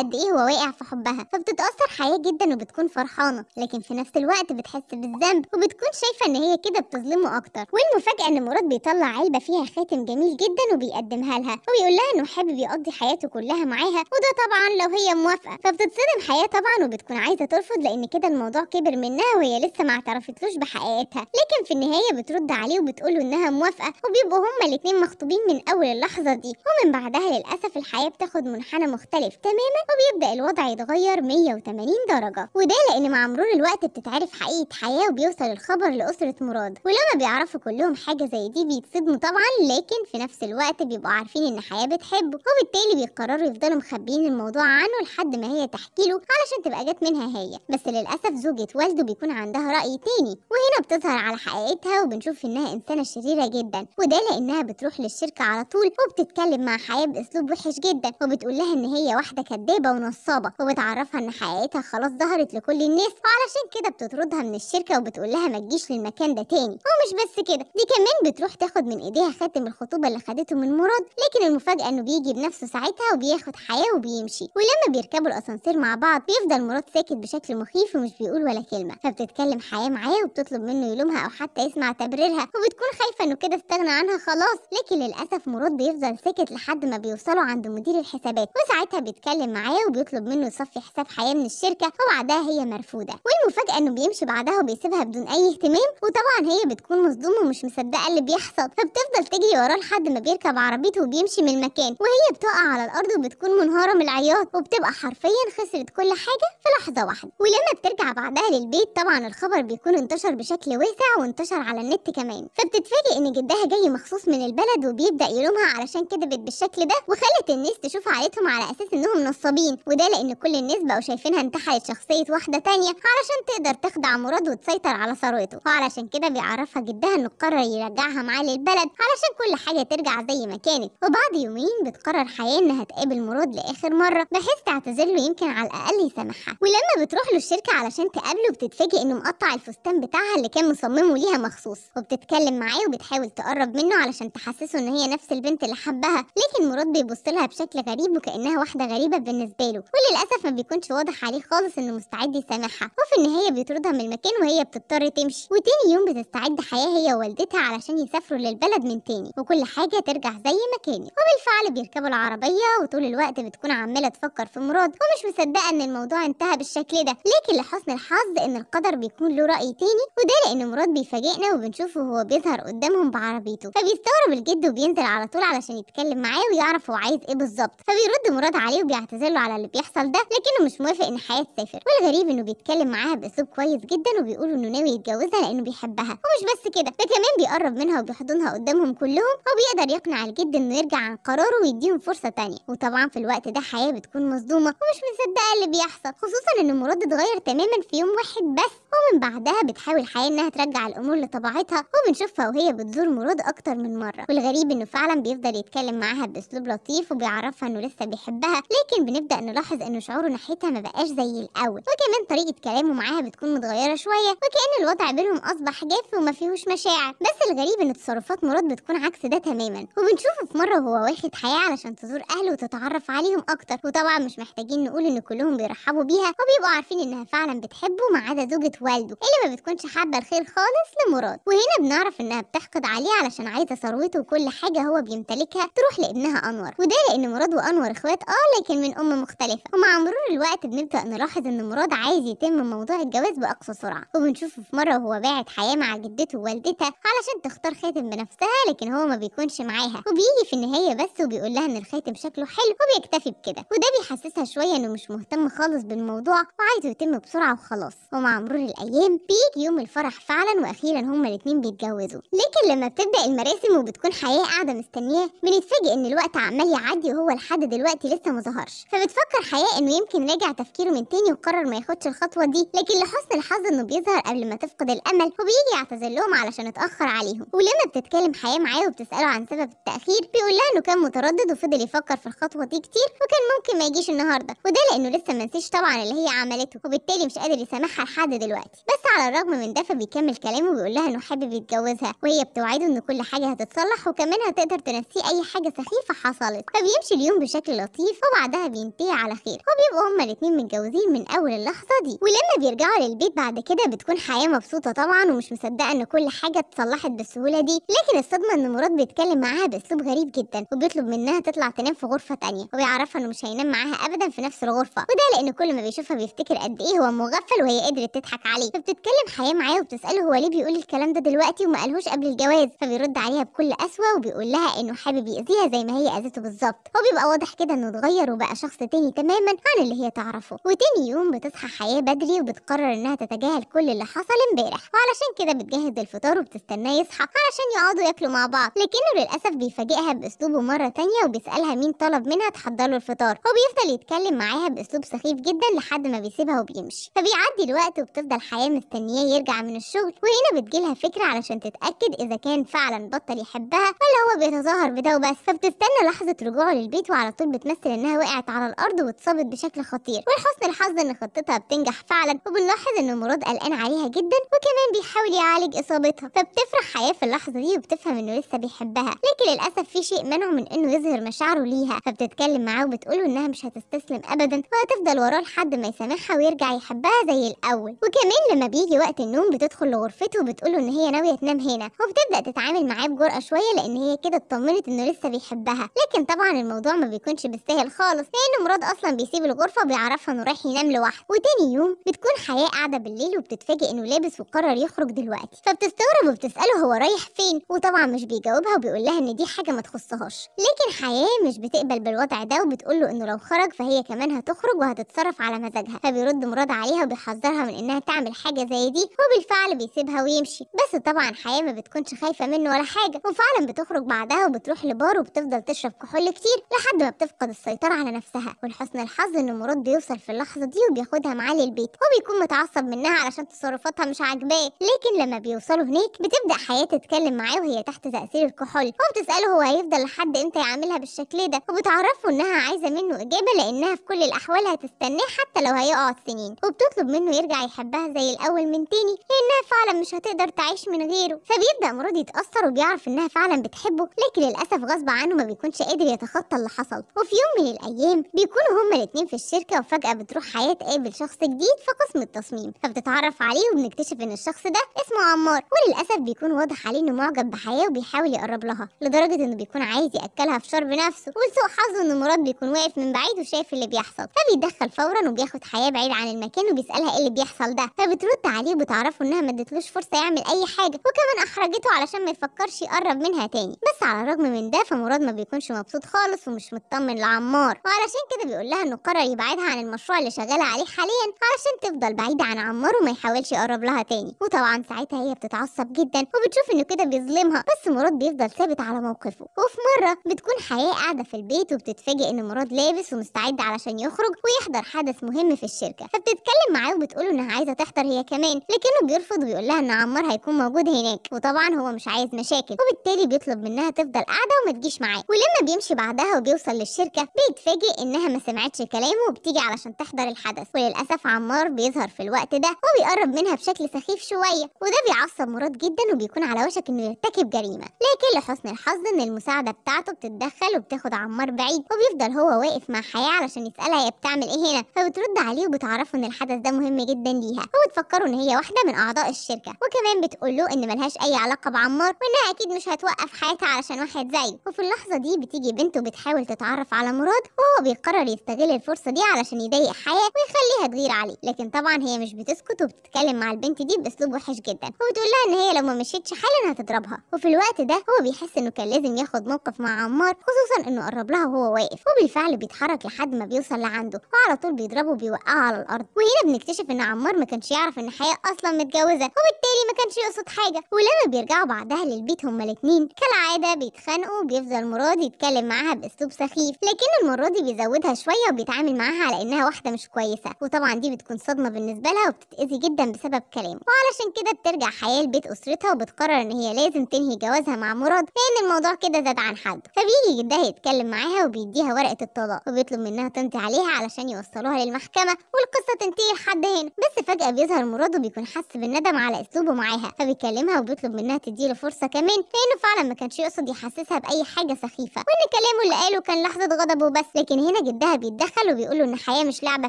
قد ايه هو واقع في حبها فبتتاثر حياه جدا وبتكون فرحانه لكن في نفس الوقت بتحس بالذنب وبتكون شايفه ان هي كده بتظلمه اكتر والمفاجاه ان مراد بيطلع علبه فيها خاتم جميل جدا وبيقدمها لها وبيقول لها انه حابب يقضي حياته كلها معاها وده طبعا لو هي موافقه فبتتصدم حياه طبعا وبتكون عايزه ترفض لان كده الموضوع كبر منها وهي لسه ما اعترفتلوش بحقيقتها لكن في النهايه بترد عليه وبتقوله انها موافقه وبيبقوا هما الاثنين مخطوبين من أول اللحظة دي ومن بعدها للأسف الحياة بتاخد منحنى مختلف تماما وبيبدأ الوضع يتغير 180 درجة وده لأن مع مرور الوقت بتتعرف حقيقة حياة وبيوصل الخبر لأسرة مراد ولما بيعرفوا كلهم حاجة زي دي بيتصدموا طبعا لكن في نفس الوقت بيبقوا عارفين إن حياة بتحبه وبالتالي بيقرروا يفضلوا مخبيين الموضوع عنه لحد ما هي تحكي له علشان تبقى جت منها هي بس للأسف زوجة والده بيكون عندها رأي تاني وهنا بتظهر على حقيقتها وبنشوف إنها إنسانة شريرة جدا وده لأنها بتروح للشركة على طول وبتتكلم مع حياة بأسلوب وحش جدا وبتقول لها إن هي واحدة كدابة ونصابة وبتعرفها إن حقيقتها خلاص ظهرت لكل الناس وعلشان كده بتطردها من الشركة وبتقول لها ما تجيش للمكان ده تاني ومش بس كده دي كمان بتروح تاخد من إيديها خاتم الخطوبة اللي خدته من مراد لكن المفاجأة إنه بيجي بنفسه ساعتها وبياخد حياة وبيمشي ولما بيركبوا الأسانسير مع بعض بيفضل مراد ساكت بشكل مخيف ومش بيقول ولا كلمة فبتتكلم حياة معاه وبتطلب منه يلومها أو حتى يسمع تبريرها وبتكون خايفة إنه كده استغنى عنها خلاص لكن للأسف للأسف مراد بيفضل ساكت لحد ما بيوصلوا عند مدير الحسابات وساعتها بيتكلم معاه وبيطلب منه يصفي حساب حياة من الشركة وبعدها هي مرفودة والمفاجأة إنه بيمشي بعدها وبيسيبها بدون أي اهتمام وطبعا هي بتكون مصدومة ومش مصدقة اللي بيحصل فبتفضل تجري وراه لحد ما بيركب عربيته وبيمشي من المكان وهي بتقع على الأرض وبتكون منهارة من العياط وبتبقى حرفيا خسرت كل حاجة في لحظة واحدة ولما بترجع بعدها للبيت طبعا الخبر بيكون انتشر بشكل واسع وانتشر على النت كمان فبتتفاجئ إن جدها جاي مخصوص من البلد وبي يلومها علشان كدبت بالشكل ده وخلت الناس تشوف عائلتهم على اساس انهم نصابين وده لان كل الناس بقوا شايفينها انتحلت شخصيه واحده تانية علشان تقدر تخدع مراد وتسيطر على ثروته وعلشان كده بيعرفها جدها انه قرر يرجعها معاه للبلد علشان كل حاجه ترجع زي ما كانت وبعد يومين بتقرر حياه انها تقابل مراد لاخر مره بحيث تعتذر له يمكن على الاقل يسامحها ولما بتروح له الشركه علشان تقابله بتتفاجئ انه مقطع الفستان بتاعها اللي كان مصممه ليها مخصوص وبتتكلم معاه وبتحاول تقرب منه علشان تحسسه ان هي هي نفس البنت اللي حبها لكن مراد بيبص لها بشكل غريب وكانها واحده غريبه بالنسبه له وللاسف ما بيكونش واضح عليه خالص انه مستعد يسامحها وفي النهايه بيطردها من المكان وهي بتضطر تمشي وتاني يوم بتستعد حياه هي ووالدتها علشان يسافروا للبلد من تاني وكل حاجه ترجع زي ما كانت وبالفعل بيركبوا العربيه وطول الوقت بتكون عماله تفكر في مراد ومش مصدقه ان الموضوع انتهى بالشكل ده لكن لحسن الحظ ان القدر بيكون له راي تاني وده لان مراد بيفاجئنا وبنشوفه وهو بيظهر قدامهم بعربيته فبيستغرب الجد وبينزل انتر على طول علشان يتكلم معاه ويعرف هو عايز ايه بالظبط فبيرد مراد عليه وبيعتذر له على اللي بيحصل ده لكنه مش موافق ان حياه تسافر والغريب انه بيتكلم معاها باسلوب كويس جدا وبيقول انه ناوي يتجوزها لانه بيحبها ومش بس كده ده كمان بيقرب منها وبيحضنها قدامهم كلهم وبيقدر يقنع الجد انه يرجع عن قراره ويديهم فرصه تانية وطبعا في الوقت ده حياه بتكون مصدومه ومش مصدقه اللي بيحصل خصوصا ان مراد اتغير تماما في يوم واحد بس ومن بعدها بتحاول حياة إنها ترجع الأمور لطبيعتها وبنشوفها وهي بتزور مراد أكتر من مرة والغريب إنه فعلا بيفضل يتكلم معاها بأسلوب لطيف وبيعرفها إنه لسه بيحبها لكن بنبدأ نلاحظ إنه شعوره ناحيتها ما بقاش زي الأول وكمان طريقة كلامه معاها بتكون متغيرة شوية وكأن الوضع بينهم أصبح جاف وما فيهوش مشاعر بس الغريب إن تصرفات مراد بتكون عكس ده تماما وبنشوفه في مرة وهو واخد حياة علشان تزور أهله وتتعرف عليهم أكتر وطبعا مش محتاجين نقول إن كلهم بيرحبوا بيها وبيبقوا عارفين إنها فعلا بتحبه ما عدا زوجته والده اللي ما بتكونش حابة الخير خالص لمراد وهنا بنعرف انها بتحقد عليه علشان عايزة ثروته وكل حاجة هو بيمتلكها تروح لابنها انور وده لان مراد وانور اخوات اه لكن من ام مختلفة ومع مرور الوقت بنبدأ نلاحظ ان مراد عايز يتم موضوع الجواز باقصى سرعة وبنشوفه في مرة وهو باعت حياة مع جدته ووالدتها علشان تختار خاتم بنفسها لكن هو ما بيكونش معاها وبيجي في النهاية بس وبيقول لها ان الخاتم شكله حلو وبيكتفي بكده وده بيحسسها شوية انه مش مهتم خالص بالموضوع وعايزه يتم بسرعة وخلاص ومع مرور الأيام بيجي يوم الفرح فعلا وأخيرا هما الاتنين بيتجوزوا لكن لما بتبدأ المراسم وبتكون حياة قاعدة مستنياه بنتفاجئ إن الوقت عمال يعدي وهو لحد دلوقتي لسه مظهرش فبتفكر حياة إنه يمكن راجع تفكيره من تاني وقرر ما ياخدش الخطوة دي لكن لحسن الحظ إنه بيظهر قبل ما تفقد الأمل وبيجي يعتذر لهم علشان اتأخر عليهم ولما بتتكلم حياة معاه وبتسأله عن سبب التأخير بيقول لها إنه كان متردد وفضل يفكر في الخطوة دي كتير وكان ممكن ما يجيش النهارده وده لأنه لسه ما طبعا اللي هي عملته وبالتالي مش قادر يسامحها لحد دلوقتي دلوقتي بس على الرغم من ده فبيكمل كلامه وبيقول لها انه حابب يتجوزها وهي بتوعده ان كل حاجه هتتصلح وكمان هتقدر تنسيه اي حاجه سخيفه حصلت فبيمشي اليوم بشكل لطيف وبعدها بينتهي على خير وبيبقوا هما الاتنين متجوزين من اول اللحظه دي ولما بيرجعوا للبيت بعد كده بتكون حياه مبسوطه طبعا ومش مصدقه ان كل حاجه اتصلحت بالسهوله دي لكن الصدمه ان مراد بيتكلم معاها باسلوب غريب جدا وبيطلب منها تطلع تنام في غرفه تانية وبيعرفها انه مش هينام معاها ابدا في نفس الغرفه وده لان كل ما بيشوفها بيفتكر قد ايه هو مغفل وهي قدرت تضحك عليه فبتتكلم حياه معاه وبتساله هو ليه بيقول الكلام ده دلوقتي وما قالهوش قبل الجواز فبيرد عليها بكل قسوه وبيقول لها انه حابب يأذيها زي ما هي اذته بالظبط وبيبقى واضح كده انه اتغير وبقى شخص تاني تماما عن اللي هي تعرفه وتاني يوم بتصحى حياه بدري وبتقرر انها تتجاهل كل اللي حصل امبارح وعلشان كده بتجهز الفطار وبتستناه يصحى علشان يقعدوا ياكلوا مع بعض لكنه للاسف بيفاجئها باسلوبه مره تانية وبيسالها مين طلب منها تحضر له الفطار وبيفضل يتكلم معاها باسلوب سخيف جدا لحد ما بيسيبها وبيمشي فبيعدي الوقت وبتفضل مدى حياه مستنياه يرجع من الشغل وهنا بتجيلها فكرة علشان تتأكد إذا كان فعلا بطل يحبها ولا هو بيتظاهر بده وبس فبتستنى لحظة رجوعه للبيت وعلى طول بتمثل إنها وقعت على الأرض واتصابت بشكل خطير ولحسن الحظ إن خطتها بتنجح فعلا وبنلاحظ إن مراد قلقان عليها جدا وكمان بيحاول يعالج إصابتها فبتفرح حياة في اللحظة دي وبتفهم إنه لسه بيحبها لكن للأسف في شيء منعه من إنه يظهر مشاعره ليها فبتتكلم معاه وبتقوله إنها مش هتستسلم أبدا وهتفضل وراه لحد ما يسامحها ويرجع يحبها زي الأول وكان كمان لما بيجي وقت النوم بتدخل لغرفته وبتقوله ان هي ناويه تنام هنا وبتبدا تتعامل معاه بجرأه شويه لان هي كده اطمنت انه لسه بيحبها لكن طبعا الموضوع ما بيكونش بالسهل خالص لان مراد اصلا بيسيب الغرفه وبيعرفها انه رايح ينام لوحده وتاني يوم بتكون حياه قاعده بالليل وبتتفاجئ انه لابس وقرر يخرج دلوقتي فبتستغرب وبتساله هو رايح فين وطبعا مش بيجاوبها وبيقول لها ان دي حاجه ما تخصهاش لكن حياه مش بتقبل بالوضع ده وبتقول له انه لو خرج فهي كمان هتخرج وهتتصرف على مزاجها فبيرد مراد عليها وبيحذرها من انها تعمل حاجة زي دي وبالفعل بيسيبها ويمشي بس طبعا حياة ما بتكونش خايفة منه ولا حاجة وفعلا بتخرج بعدها وبتروح لبار وبتفضل تشرب كحول كتير لحد ما بتفقد السيطرة على نفسها ولحسن الحظ ان مراد بيوصل في اللحظة دي وبياخدها معاه للبيت وبيكون متعصب منها علشان تصرفاتها مش عاجباه لكن لما بيوصلوا هناك بتبدأ حياة تتكلم معاه وهي تحت تأثير الكحول وبتسأله هو هيفضل لحد امتى يعملها بالشكل ده وبتعرفه انها عايزة منه إجابة لأنها في كل الأحوال هتستناه حتى لو هيقعد سنين وبتطلب منه يرجع يحبها زي الأول من تاني لأنها فعلا مش هتقدر تعيش من غيره فبيبدأ مراد يتأثر وبيعرف إنها فعلا بتحبه لكن للأسف غصب عنه ما بيكونش قادر يتخطى اللي حصل وفي يوم من الأيام بيكونوا هما الاتنين في الشركة وفجأة بتروح حياة تقابل شخص جديد في قسم التصميم فبتتعرف عليه وبنكتشف إن الشخص ده اسمه عمار وللأسف بيكون واضح عليه إنه معجب بحياة وبيحاول يقرب لها لدرجة إنه بيكون عايز يأكلها في شرب نفسه ولسوء حظه إن مراد بيكون واقف من بعيد وشايف اللي بيحصل فبيدخل فورا وبياخد حياة بعيد عن المكان وبيسألها إيه اللي بيحصل ده حتى بترد عليه وبتعرفه انها ما ادتلوش فرصه يعمل اي حاجه وكمان احرجته علشان ما يفكرش يقرب منها تاني بس على الرغم من ده فمراد ما بيكونش مبسوط خالص ومش مطمن لعمار وعلشان كده بيقول لها انه قرر يبعدها عن المشروع اللي شغاله عليه حاليا علشان تفضل بعيده عن عمار وما يحاولش يقرب لها تاني وطبعا ساعتها هي بتتعصب جدا وبتشوف انه كده بيظلمها بس مراد بيفضل ثابت على موقفه وفي مره بتكون حياه قاعده في البيت وبتتفاجئ ان مراد لابس ومستعد علشان يخرج ويحضر حدث مهم في الشركه فبتتكلم معاه وبتقول انها عايزه تحضر هي كمان لكنه بيرفض ويقول لها ان عمار هيكون موجود هناك وطبعا هو مش عايز مشاكل وبالتالي بيطلب منها تفضل قاعده وما تجيش معاه ولما بيمشي بعدها وبيوصل للشركه بيتفاجئ انها ما سمعتش كلامه وبتيجي علشان تحضر الحدث وللاسف عمار بيظهر في الوقت ده وبيقرب منها بشكل سخيف شويه وده بيعصب مراد جدا وبيكون على وشك انه يرتكب جريمه لكن لحسن الحظ ان المساعده بتاعته بتتدخل وبتاخد عمار بعيد وبيفضل هو واقف مع حياه علشان يسالها هي بتعمل ايه هنا فبترد عليه وبتعرفه ان الحدث ده مهم جدا ليها وبتفكره ان هي واحده من اعضاء الشركه وكمان بتقول له ان ملهاش اي علاقه بعمار وانها اكيد مش هتوقف حياتها علشان واحد زيه وفي اللحظه دي بتيجي بنته بتحاول تتعرف على مراد وهو بيقرر يستغل الفرصه دي علشان يضايق حياه ويخليها تغير عليه لكن طبعا هي مش بتسكت وبتتكلم مع البنت دي باسلوب وحش جدا وبتقول لها ان هي لو ما مشيتش حالا هتضربها وفي الوقت ده هو بيحس انه كان لازم ياخد موقف مع عمار خصوصا انه قرب لها وهو واقف وبالفعل بيتحرك لحد ما بيوصل لعنده وعلى طول بيضربه وبيوقعه على الارض وهنا بنكتشف ان عمار ما كانش يعرف ان حياة اصلا متجوزة وبالتالي ما كانش يقصد حاجة ولما بيرجعوا بعدها للبيت هما الاتنين كالعادة بيتخانقوا وبيفضل مراد يتكلم معاها باسلوب سخيف لكن المرة دي بيزودها شوية وبيتعامل معاها على انها واحدة مش كويسة وطبعا دي بتكون صدمة بالنسبة لها وبتتأذي جدا بسبب كلامه وعلشان كده بترجع حياة لبيت اسرتها وبتقرر ان هي لازم تنهي جوازها مع مراد لان الموضوع كده زاد عن حد فبيجي جدها يتكلم معاها وبيديها ورقة الطلاق وبيطلب منها تمضي عليها علشان يوصلوها للمحكمة والقصة تنتهي لحد هنا بس فجأة بقى بيظهر مراده بيكون حس بالندم على اسلوبه معاها فبيكلمها وبيطلب منها تديله فرصه كمان لانه فعلا ما كانش يقصد يحسسها باي حاجه سخيفه وان كلامه اللي قاله كان لحظه غضبه بس لكن هنا جدها بيتدخل وبيقول له ان الحياه مش لعبه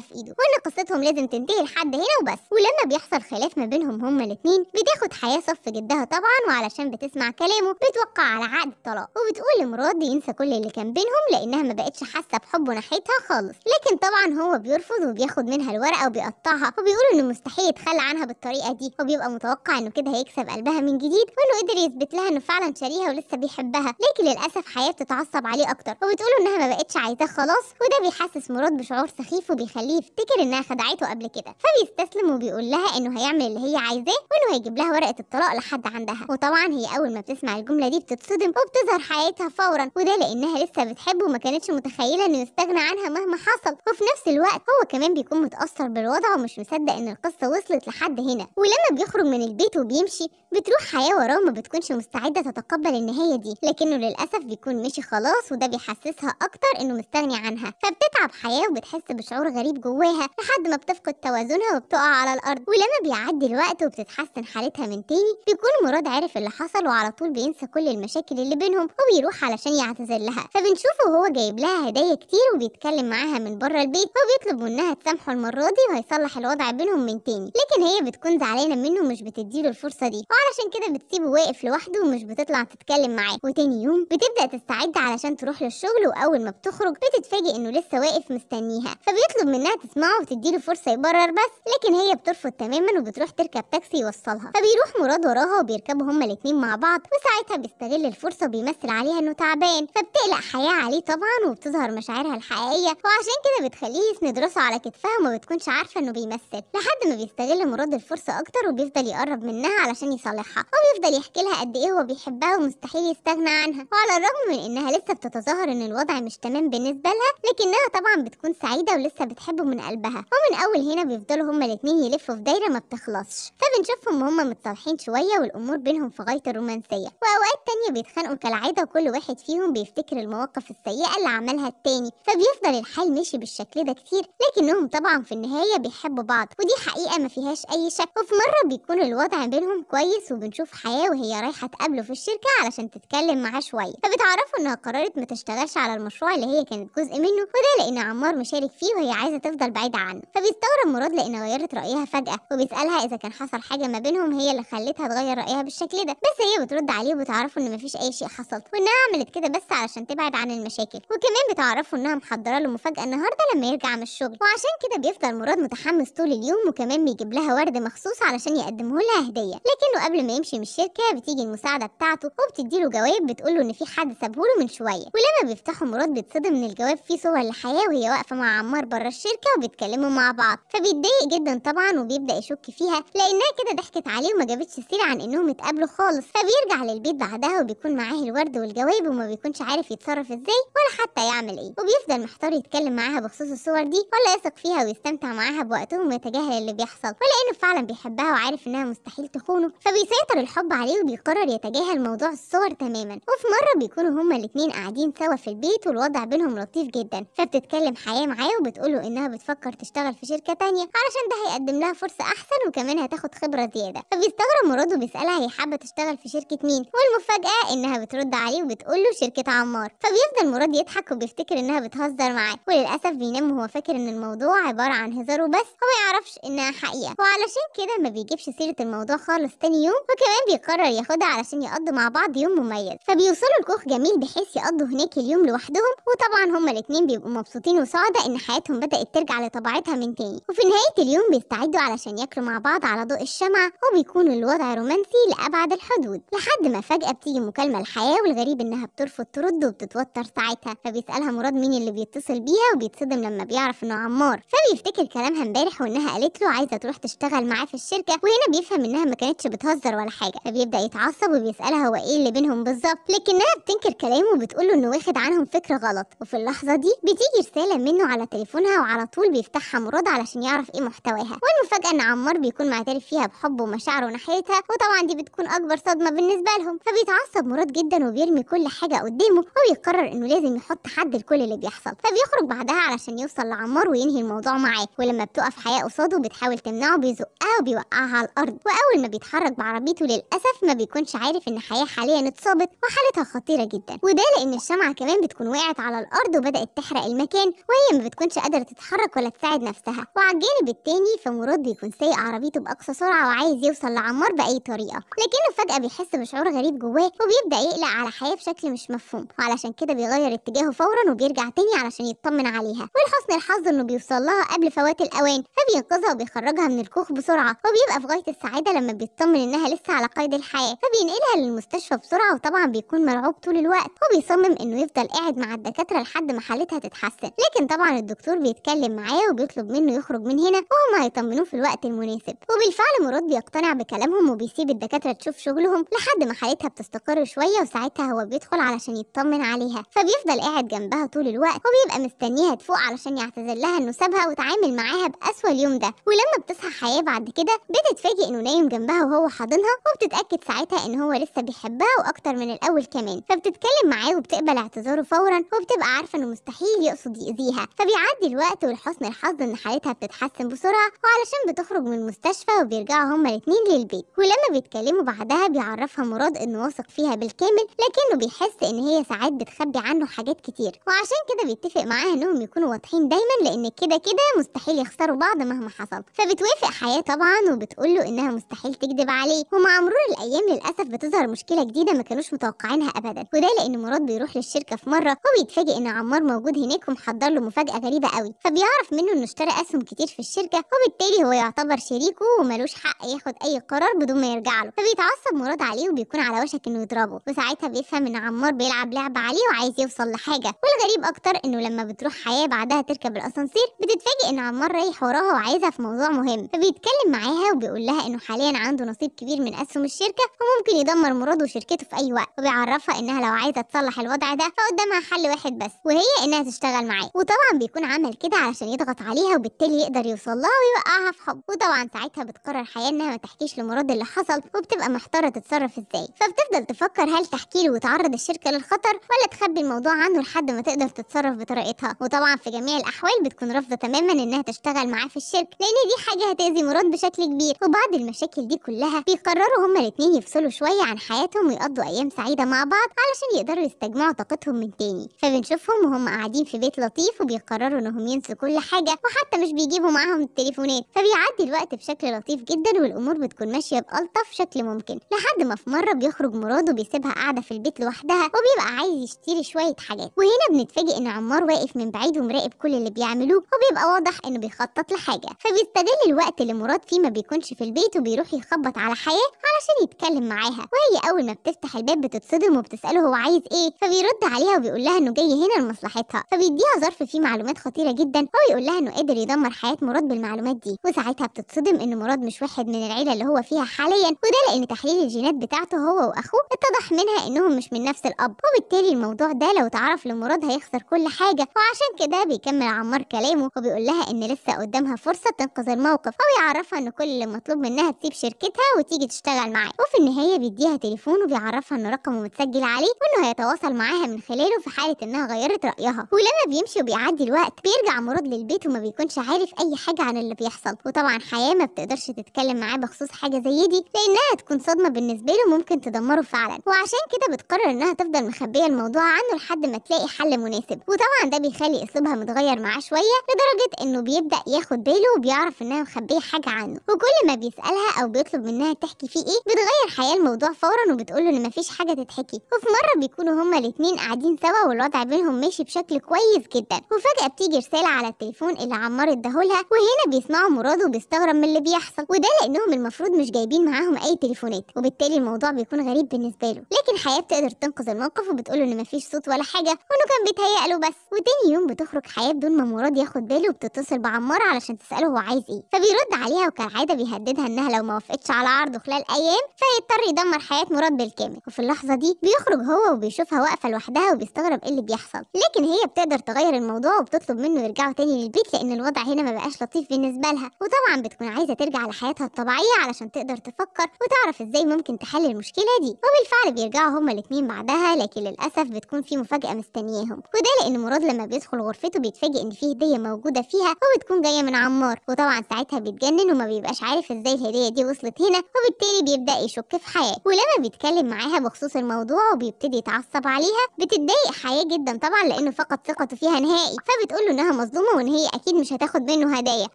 في ايده وان قصتهم لازم تنتهي لحد هنا وبس ولما بيحصل خلاف ما بينهم هما الاثنين بتاخد حياه صف جدها طبعا وعلشان بتسمع كلامه بتوقع على عقد الطلاق وبتقول لمراد ينسى كل اللي كان بينهم لانها ما بقتش حاسه بحبه ناحيتها خالص لكن طبعا هو بيرفض وبياخد منها الورقه وبيقطعها وبيقول انه مستحيل يتخلى عنها بالطريقه دي وبيبقى متوقع انه كده هيكسب قلبها من جديد وانه قدر يثبت لها انه فعلا شاريها ولسه بيحبها لكن للاسف حياه بتتعصب عليه اكتر وبتقول انها ما بقتش عايزاه خلاص وده بيحسس مراد بشعور سخيف وبيخليه يفتكر انها خدعته قبل كده فبيستسلم وبيقول لها انه هيعمل اللي هي عايزاه وانه هيجيب لها ورقه الطلاق لحد عندها وطبعا هي اول ما بتسمع الجمله دي بتتصدم وبتظهر حياتها فورا وده لانها لسه بتحبه وما كانتش متخيله انه يستغنى عنها مهما حصل وفي نفس الوقت هو كمان بيكون متاثر بالوضع ومش مصدق ان القصه القصة وصلت لحد هنا ولما بيخرج من البيت وبيمشي بتروح حياة وراه ما بتكونش مستعدة تتقبل النهاية دي لكنه للأسف بيكون مشي خلاص وده بيحسسها أكتر إنه مستغني عنها فبتتعب حياة وبتحس بشعور غريب جواها لحد ما بتفقد توازنها وبتقع على الأرض ولما بيعدي الوقت وبتتحسن حالتها من تاني بيكون مراد عرف اللي حصل وعلى طول بينسى كل المشاكل اللي بينهم وبيروح علشان يعتذر لها فبنشوفه وهو جايب لها هدايا كتير وبيتكلم معاها من بره البيت وبيطلب منها تسامحه المرة دي وهيصلح الوضع بينهم من تاني لكن هي بتكون زعلانه منه ومش بتديله الفرصه دي وعلشان كده بتسيبه واقف لوحده ومش بتطلع تتكلم معاه وتاني يوم بتبدا تستعد علشان تروح للشغل واول ما بتخرج بتتفاجئ انه لسه واقف مستنيها فبيطلب منها تسمعه وتديله فرصه يبرر بس لكن هي بترفض تماما وبتروح تركب تاكسي يوصلها فبيروح مراد وراها وبيركبوا هما الاتنين مع بعض وساعتها بيستغل الفرصه وبيمثل عليها انه تعبان فبتقلق حياه عليه طبعا وبتظهر مشاعرها الحقيقيه وعشان كده بتخليه يسند راسه على كتفها وما بتكونش عارفه انه بيمثل لحد ما بيستغل مراد الفرصة أكتر وبيفضل يقرب منها علشان يصالحها وبيفضل يحكي لها قد إيه هو بيحبها ومستحيل يستغنى عنها وعلى الرغم من إنها لسه بتتظاهر إن الوضع مش تمام بالنسبة لها لكنها طبعا بتكون سعيدة ولسه بتحبه من قلبها ومن أول هنا بيفضلوا هما الاتنين يلفوا في دايرة ما بتخلصش فبنشوفهم هما متصالحين شوية والأمور بينهم في غاية الرومانسية وأوقات تانية بيتخانقوا كالعادة وكل واحد فيهم بيفتكر المواقف السيئة اللي عملها التاني فبيفضل الحال ماشي بالشكل ده كتير لكنهم طبعا في النهاية بيحبوا بعض ودي حقيقة الحقيقة ما فيهاش أي شك وفي مرة بيكون الوضع بينهم كويس وبنشوف حياة وهي رايحة تقابله في الشركة علشان تتكلم معاه شوية فبتعرفه إنها قررت ما تشتغلش على المشروع اللي هي كانت جزء منه وده لأن عمار مشارك فيه وهي عايزة تفضل بعيدة عنه فبيستغرب مراد لأنها غيرت رأيها فجأة وبيسألها إذا كان حصل حاجة ما بينهم هي اللي خلتها تغير رأيها بالشكل ده بس هي بترد عليه وبتعرفه إن مفيش أي شيء حصل وإنها عملت كده بس علشان تبعد عن المشاكل وكمان بتعرفه إنها محضرة له مفاجأة النهاردة لما يرجع من الشغل وعشان كده بيفضل مراد متحمس طول اليوم وكمان كمان بيجيب لها ورد مخصوص علشان يقدمه لها هديه لكنه قبل ما يمشي من الشركه بتيجي المساعده بتاعته وبتديله جواب بتقول له ان في حد سابهوله من شويه ولما بيفتحوا مراد بتصدم من الجواب فيه صور لحياه وهي واقفه مع عمار بره الشركه وبيتكلموا مع بعض فبيتضايق جدا طبعا وبيبدا يشك فيها لانها كده ضحكت عليه وما جابتش سيره عن انهم اتقابلوا خالص فبيرجع للبيت بعدها وبيكون معاه الورد والجواب وما بيكونش عارف يتصرف ازاي ولا حتى يعمل ايه وبيفضل محتار يتكلم معاها بخصوص الصور دي ولا يثق فيها ويستمتع معاها بوقتهم ويتجاهل اللي بيحصل ولأنه فعلا بيحبها وعارف إنها مستحيل تخونه فبيسيطر الحب عليه وبيقرر يتجاهل موضوع الصور تماما وفي مرة بيكونوا هما الاتنين قاعدين سوا في البيت والوضع بينهم لطيف جدا فبتتكلم حياة معاه وبتقوله إنها بتفكر تشتغل في شركة تانية علشان ده هيقدم لها فرصة أحسن وكمان هتاخد خبرة زيادة فبيستغرب مراد وبيسألها هي حابة تشتغل في شركة مين والمفاجأة إنها بترد عليه وبتقوله شركة عمار فبيفضل مراد يضحك وبيفتكر إنها بتهزر معاه وللأسف بينام وهو فاكر إن الموضوع عبارة عن هزار وبس وما يعرفش إنها الحقيقة وعلشان كده ما بيجيبش سيرة الموضوع خالص تاني يوم وكمان بيقرر ياخدها علشان يقضوا مع بعض يوم مميز فبيوصلوا لكوخ جميل بحيث يقضوا هناك اليوم لوحدهم وطبعا هما الاتنين بيبقوا مبسوطين وسعداء ان حياتهم بدأت ترجع لطبيعتها من تاني وفي نهاية اليوم بيستعدوا علشان ياكلوا مع بعض على ضوء الشمع وبيكون الوضع رومانسي لأبعد الحدود لحد ما فجأة بتيجي مكالمة الحياه والغريب انها بترفض ترد وبتتوتر ساعتها فبيسألها مراد مين اللي بيتصل بيها وبيتصدم لما بيعرف انه عمار فبيفتكر كلامها امبارح وانها قالت له عايزه تروح تشتغل معاه في الشركه وهنا بيفهم انها ما كانتش بتهزر ولا حاجه فبيبدا يتعصب وبيسالها هو ايه اللي بينهم بالظبط لكنها بتنكر كلامه وبتقول له انه واخد عنهم فكره غلط وفي اللحظه دي بتيجي رساله منه على تليفونها وعلى طول بيفتحها مراد علشان يعرف ايه محتواها والمفاجاه ان عمار بيكون معترف فيها بحبه ومشاعره ناحيتها وطبعا دي بتكون اكبر صدمه بالنسبه لهم فبيتعصب مراد جدا وبيرمي كل حاجه قدامه وبيقرر انه لازم يحط حد لكل اللي بيحصل فبيخرج بعدها علشان يوصل لعمار وينهي الموضوع معاه ولما بتقف حياه قصاده بتحاول تمنعه بيزقها وبيوقعها على الارض واول ما بيتحرك بعربيته للاسف ما بيكونش عارف ان حياه حاليا اتصابت وحالتها خطيره جدا وده لان الشمعه كمان بتكون وقعت على الارض وبدات تحرق المكان وهي ما بتكونش قادره تتحرك ولا تساعد نفسها وعلى الجانب التاني فمراد بيكون سايق عربيته باقصى سرعه وعايز يوصل لعمار باي طريقه لكنه فجاه بيحس بشعور غريب جواه وبيبدا يقلق على حياه بشكل مش مفهوم وعلشان كده بيغير اتجاهه فورا وبيرجع تاني علشان يطمن عليها ولحسن الحظ انه بيوصل لها قبل فوات الاوان فبينقذها بيخرجها من الكوخ بسرعة وبيبقى في غاية السعادة لما بيطمن إنها لسه على قيد الحياة فبينقلها للمستشفى بسرعة وطبعا بيكون مرعوب طول الوقت وبيصمم إنه يفضل قاعد مع الدكاترة لحد ما حالتها تتحسن لكن طبعا الدكتور بيتكلم معاه وبيطلب منه يخرج من هنا وهم هيطمنوه في الوقت المناسب وبالفعل مراد بيقتنع بكلامهم وبيسيب الدكاترة تشوف شغلهم لحد ما حالتها بتستقر شوية وساعتها هو بيدخل علشان يطمن عليها فبيفضل قاعد جنبها طول الوقت وبيبقى مستنيها تفوق علشان يعتذر لها انه سابها وتعامل معاها بأسوأ اليوم ده ولو لما بتصحى حياة بعد كده بتتفاجئ انه نايم جنبها وهو حاضنها وبتتأكد ساعتها ان هو لسه بيحبها واكتر من الاول كمان فبتتكلم معاه وبتقبل اعتذاره فورا وبتبقى عارفة انه مستحيل يقصد يأذيها فبيعدي الوقت ولحسن الحظ ان حالتها بتتحسن بسرعة وعلشان بتخرج من المستشفى وبيرجعوا هما الاتنين للبيت ولما بيتكلموا بعدها بيعرفها مراد انه واثق فيها بالكامل لكنه بيحس ان هي ساعات بتخبي عنه حاجات كتير وعشان كده بيتفق معاها انهم يكونوا واضحين دايما لان كده كده مستحيل يخسروا بعض مهما حصل فبتوافق حياة طبعا وبتقوله انها مستحيل تكذب عليه ومع مرور الايام للاسف بتظهر مشكلة جديدة ما كانوش متوقعينها ابدا وده لان مراد بيروح للشركة في مرة وبيتفاجئ ان عمار موجود هناك ومحضر له مفاجأة غريبة قوي فبيعرف منه انه اشترى اسهم كتير في الشركة وبالتالي هو يعتبر شريكه وملوش حق ياخد اي قرار بدون ما يرجع له فبيتعصب مراد عليه وبيكون على وشك انه يضربه وساعتها بيفهم ان عمار بيلعب لعبة عليه وعايز يوصل لحاجة والغريب اكتر انه لما بتروح حياة بعدها تركب الاسانسير بتتفاجئ ان عمار رايح وراها وعايزها في موضوع موضوع مهم فبيتكلم معاها وبيقول لها انه حاليا عنده نصيب كبير من اسهم الشركه وممكن يدمر مراد وشركته في اي وقت وبيعرفها انها لو عايزه تصلح الوضع ده فقدامها حل واحد بس وهي انها تشتغل معاه وطبعا بيكون عمل كده علشان يضغط عليها وبالتالي يقدر يوصل لها ويوقعها في حب وطبعا ساعتها بتقرر حياه انها ما تحكيش لمراد اللي حصل وبتبقى محتاره تتصرف ازاي فبتفضل تفكر هل تحكي له وتعرض الشركه للخطر ولا تخبي الموضوع عنه لحد ما تقدر تتصرف بطريقتها وطبعا في جميع الاحوال بتكون رافضه تماما انها تشتغل معاه في الشركه لان دي دي حاجه هتاذي مراد بشكل كبير وبعد المشاكل دي كلها بيقرروا هما الاتنين يفصلوا شويه عن حياتهم ويقضوا ايام سعيده مع بعض علشان يقدروا يستجمعوا طاقتهم من تاني فبنشوفهم وهم قاعدين في بيت لطيف وبيقرروا انهم ينسوا كل حاجه وحتى مش بيجيبوا معاهم التليفونات فبيعدي الوقت بشكل لطيف جدا والامور بتكون ماشيه بألطف شكل ممكن لحد ما في مره بيخرج مراد وبيسيبها قاعده في البيت لوحدها وبيبقى عايز يشتري شويه حاجات وهنا بنتفاجئ ان عمار واقف من بعيد ومراقب كل اللي بيعملوه وبيبقى واضح انه بيخطط لحاجه فبيست بيستغل الوقت اللي مراد فيه ما بيكونش في البيت وبيروح يخبط على حياة علشان يتكلم معاها وهي أول ما بتفتح الباب بتتصدم وبتسأله هو عايز إيه فبيرد عليها وبيقول لها إنه جاي هنا لمصلحتها فبيديها ظرف فيه معلومات خطيرة جدا وبيقول لها إنه قادر يدمر حياة مراد بالمعلومات دي وساعتها بتتصدم إن مراد مش واحد من العيلة اللي هو فيها حاليا وده لأن تحليل الجينات بتاعته هو وأخوه اتضح منها إنهم مش من نفس الأب وبالتالي الموضوع ده لو اتعرف لمراد هيخسر كل حاجة وعشان كده بيكمل عمار كلامه وبيقول لها إن لسه قدامها فرصة تنقذ تنتظر الموقف أو يعرفها إن كل اللي مطلوب منها تسيب شركتها وتيجي تشتغل معاه وفي النهاية بيديها تليفون وبيعرفها إن رقمه متسجل عليه وإنه هيتواصل معاها من خلاله في حالة إنها غيرت رأيها ولما بيمشي وبيعدي الوقت بيرجع مراد للبيت وما بيكونش عارف أي حاجة عن اللي بيحصل وطبعا حياة ما بتقدرش تتكلم معاه بخصوص حاجة زي دي لأنها تكون صدمة بالنسبة له ممكن تدمره فعلا وعشان كده بتقرر إنها تفضل مخبية الموضوع عنه لحد ما تلاقي حل مناسب وطبعا ده بيخلي أسلوبها متغير معاه شوية لدرجة إنه بيبدأ ياخد باله وبيعرف بيعرف انها مخبيه حاجه عنه وكل ما بيسالها او بيطلب منها تحكي فيه ايه بتغير حياه الموضوع فورا وبتقوله ان مفيش حاجه تتحكي وفي مره بيكونوا هما الاتنين قاعدين سوا والوضع بينهم ماشي بشكل كويس جدا وفجاه بتيجي رساله على التليفون اللي عمار اداهولها وهنا بيسمعوا مراد وبيستغرب من اللي بيحصل وده لانهم المفروض مش جايبين معاهم اي تليفونات وبالتالي الموضوع بيكون غريب بالنسبه له لكن حياه بتقدر تنقذ الموقف وبتقوله ان مفيش صوت ولا حاجه وانه كان بيتهيأ له بس وتاني يوم بتخرج حياه بدون ما مراد ياخد باله وبتتصل بعمار علشان تساله هو عايز عايز ايه فبيرد عليها وكالعاده بيهددها انها لو ما وافقتش على عرضه خلال ايام فهيضطر يدمر حياه مراد بالكامل وفي اللحظه دي بيخرج هو وبيشوفها واقفه لوحدها وبيستغرب ايه اللي بيحصل لكن هي بتقدر تغير الموضوع وبتطلب منه يرجعوا تاني للبيت لان الوضع هنا ما بقاش لطيف بالنسبه لها وطبعا بتكون عايزه ترجع لحياتها الطبيعيه علشان تقدر تفكر وتعرف ازاي ممكن تحل المشكله دي وبالفعل بيرجعوا هما الاتنين بعدها لكن للاسف بتكون في مفاجاه مستنياهم وده لان مراد لما بيدخل غرفته بيتفاجئ ان في هديه موجوده فيها وبتكون جايه من عمار وطبعا ساعتها بيتجنن وما بيبقاش عارف ازاي الهديه دي وصلت هنا وبالتالي بيبدا يشك في حياته ولما بيتكلم معاها بخصوص الموضوع وبيبتدي يتعصب عليها بتتضايق حياه جدا طبعا لانه فقد ثقته فيها نهائي فبتقول له انها مظلومه وان هي اكيد مش هتاخد منه هدايا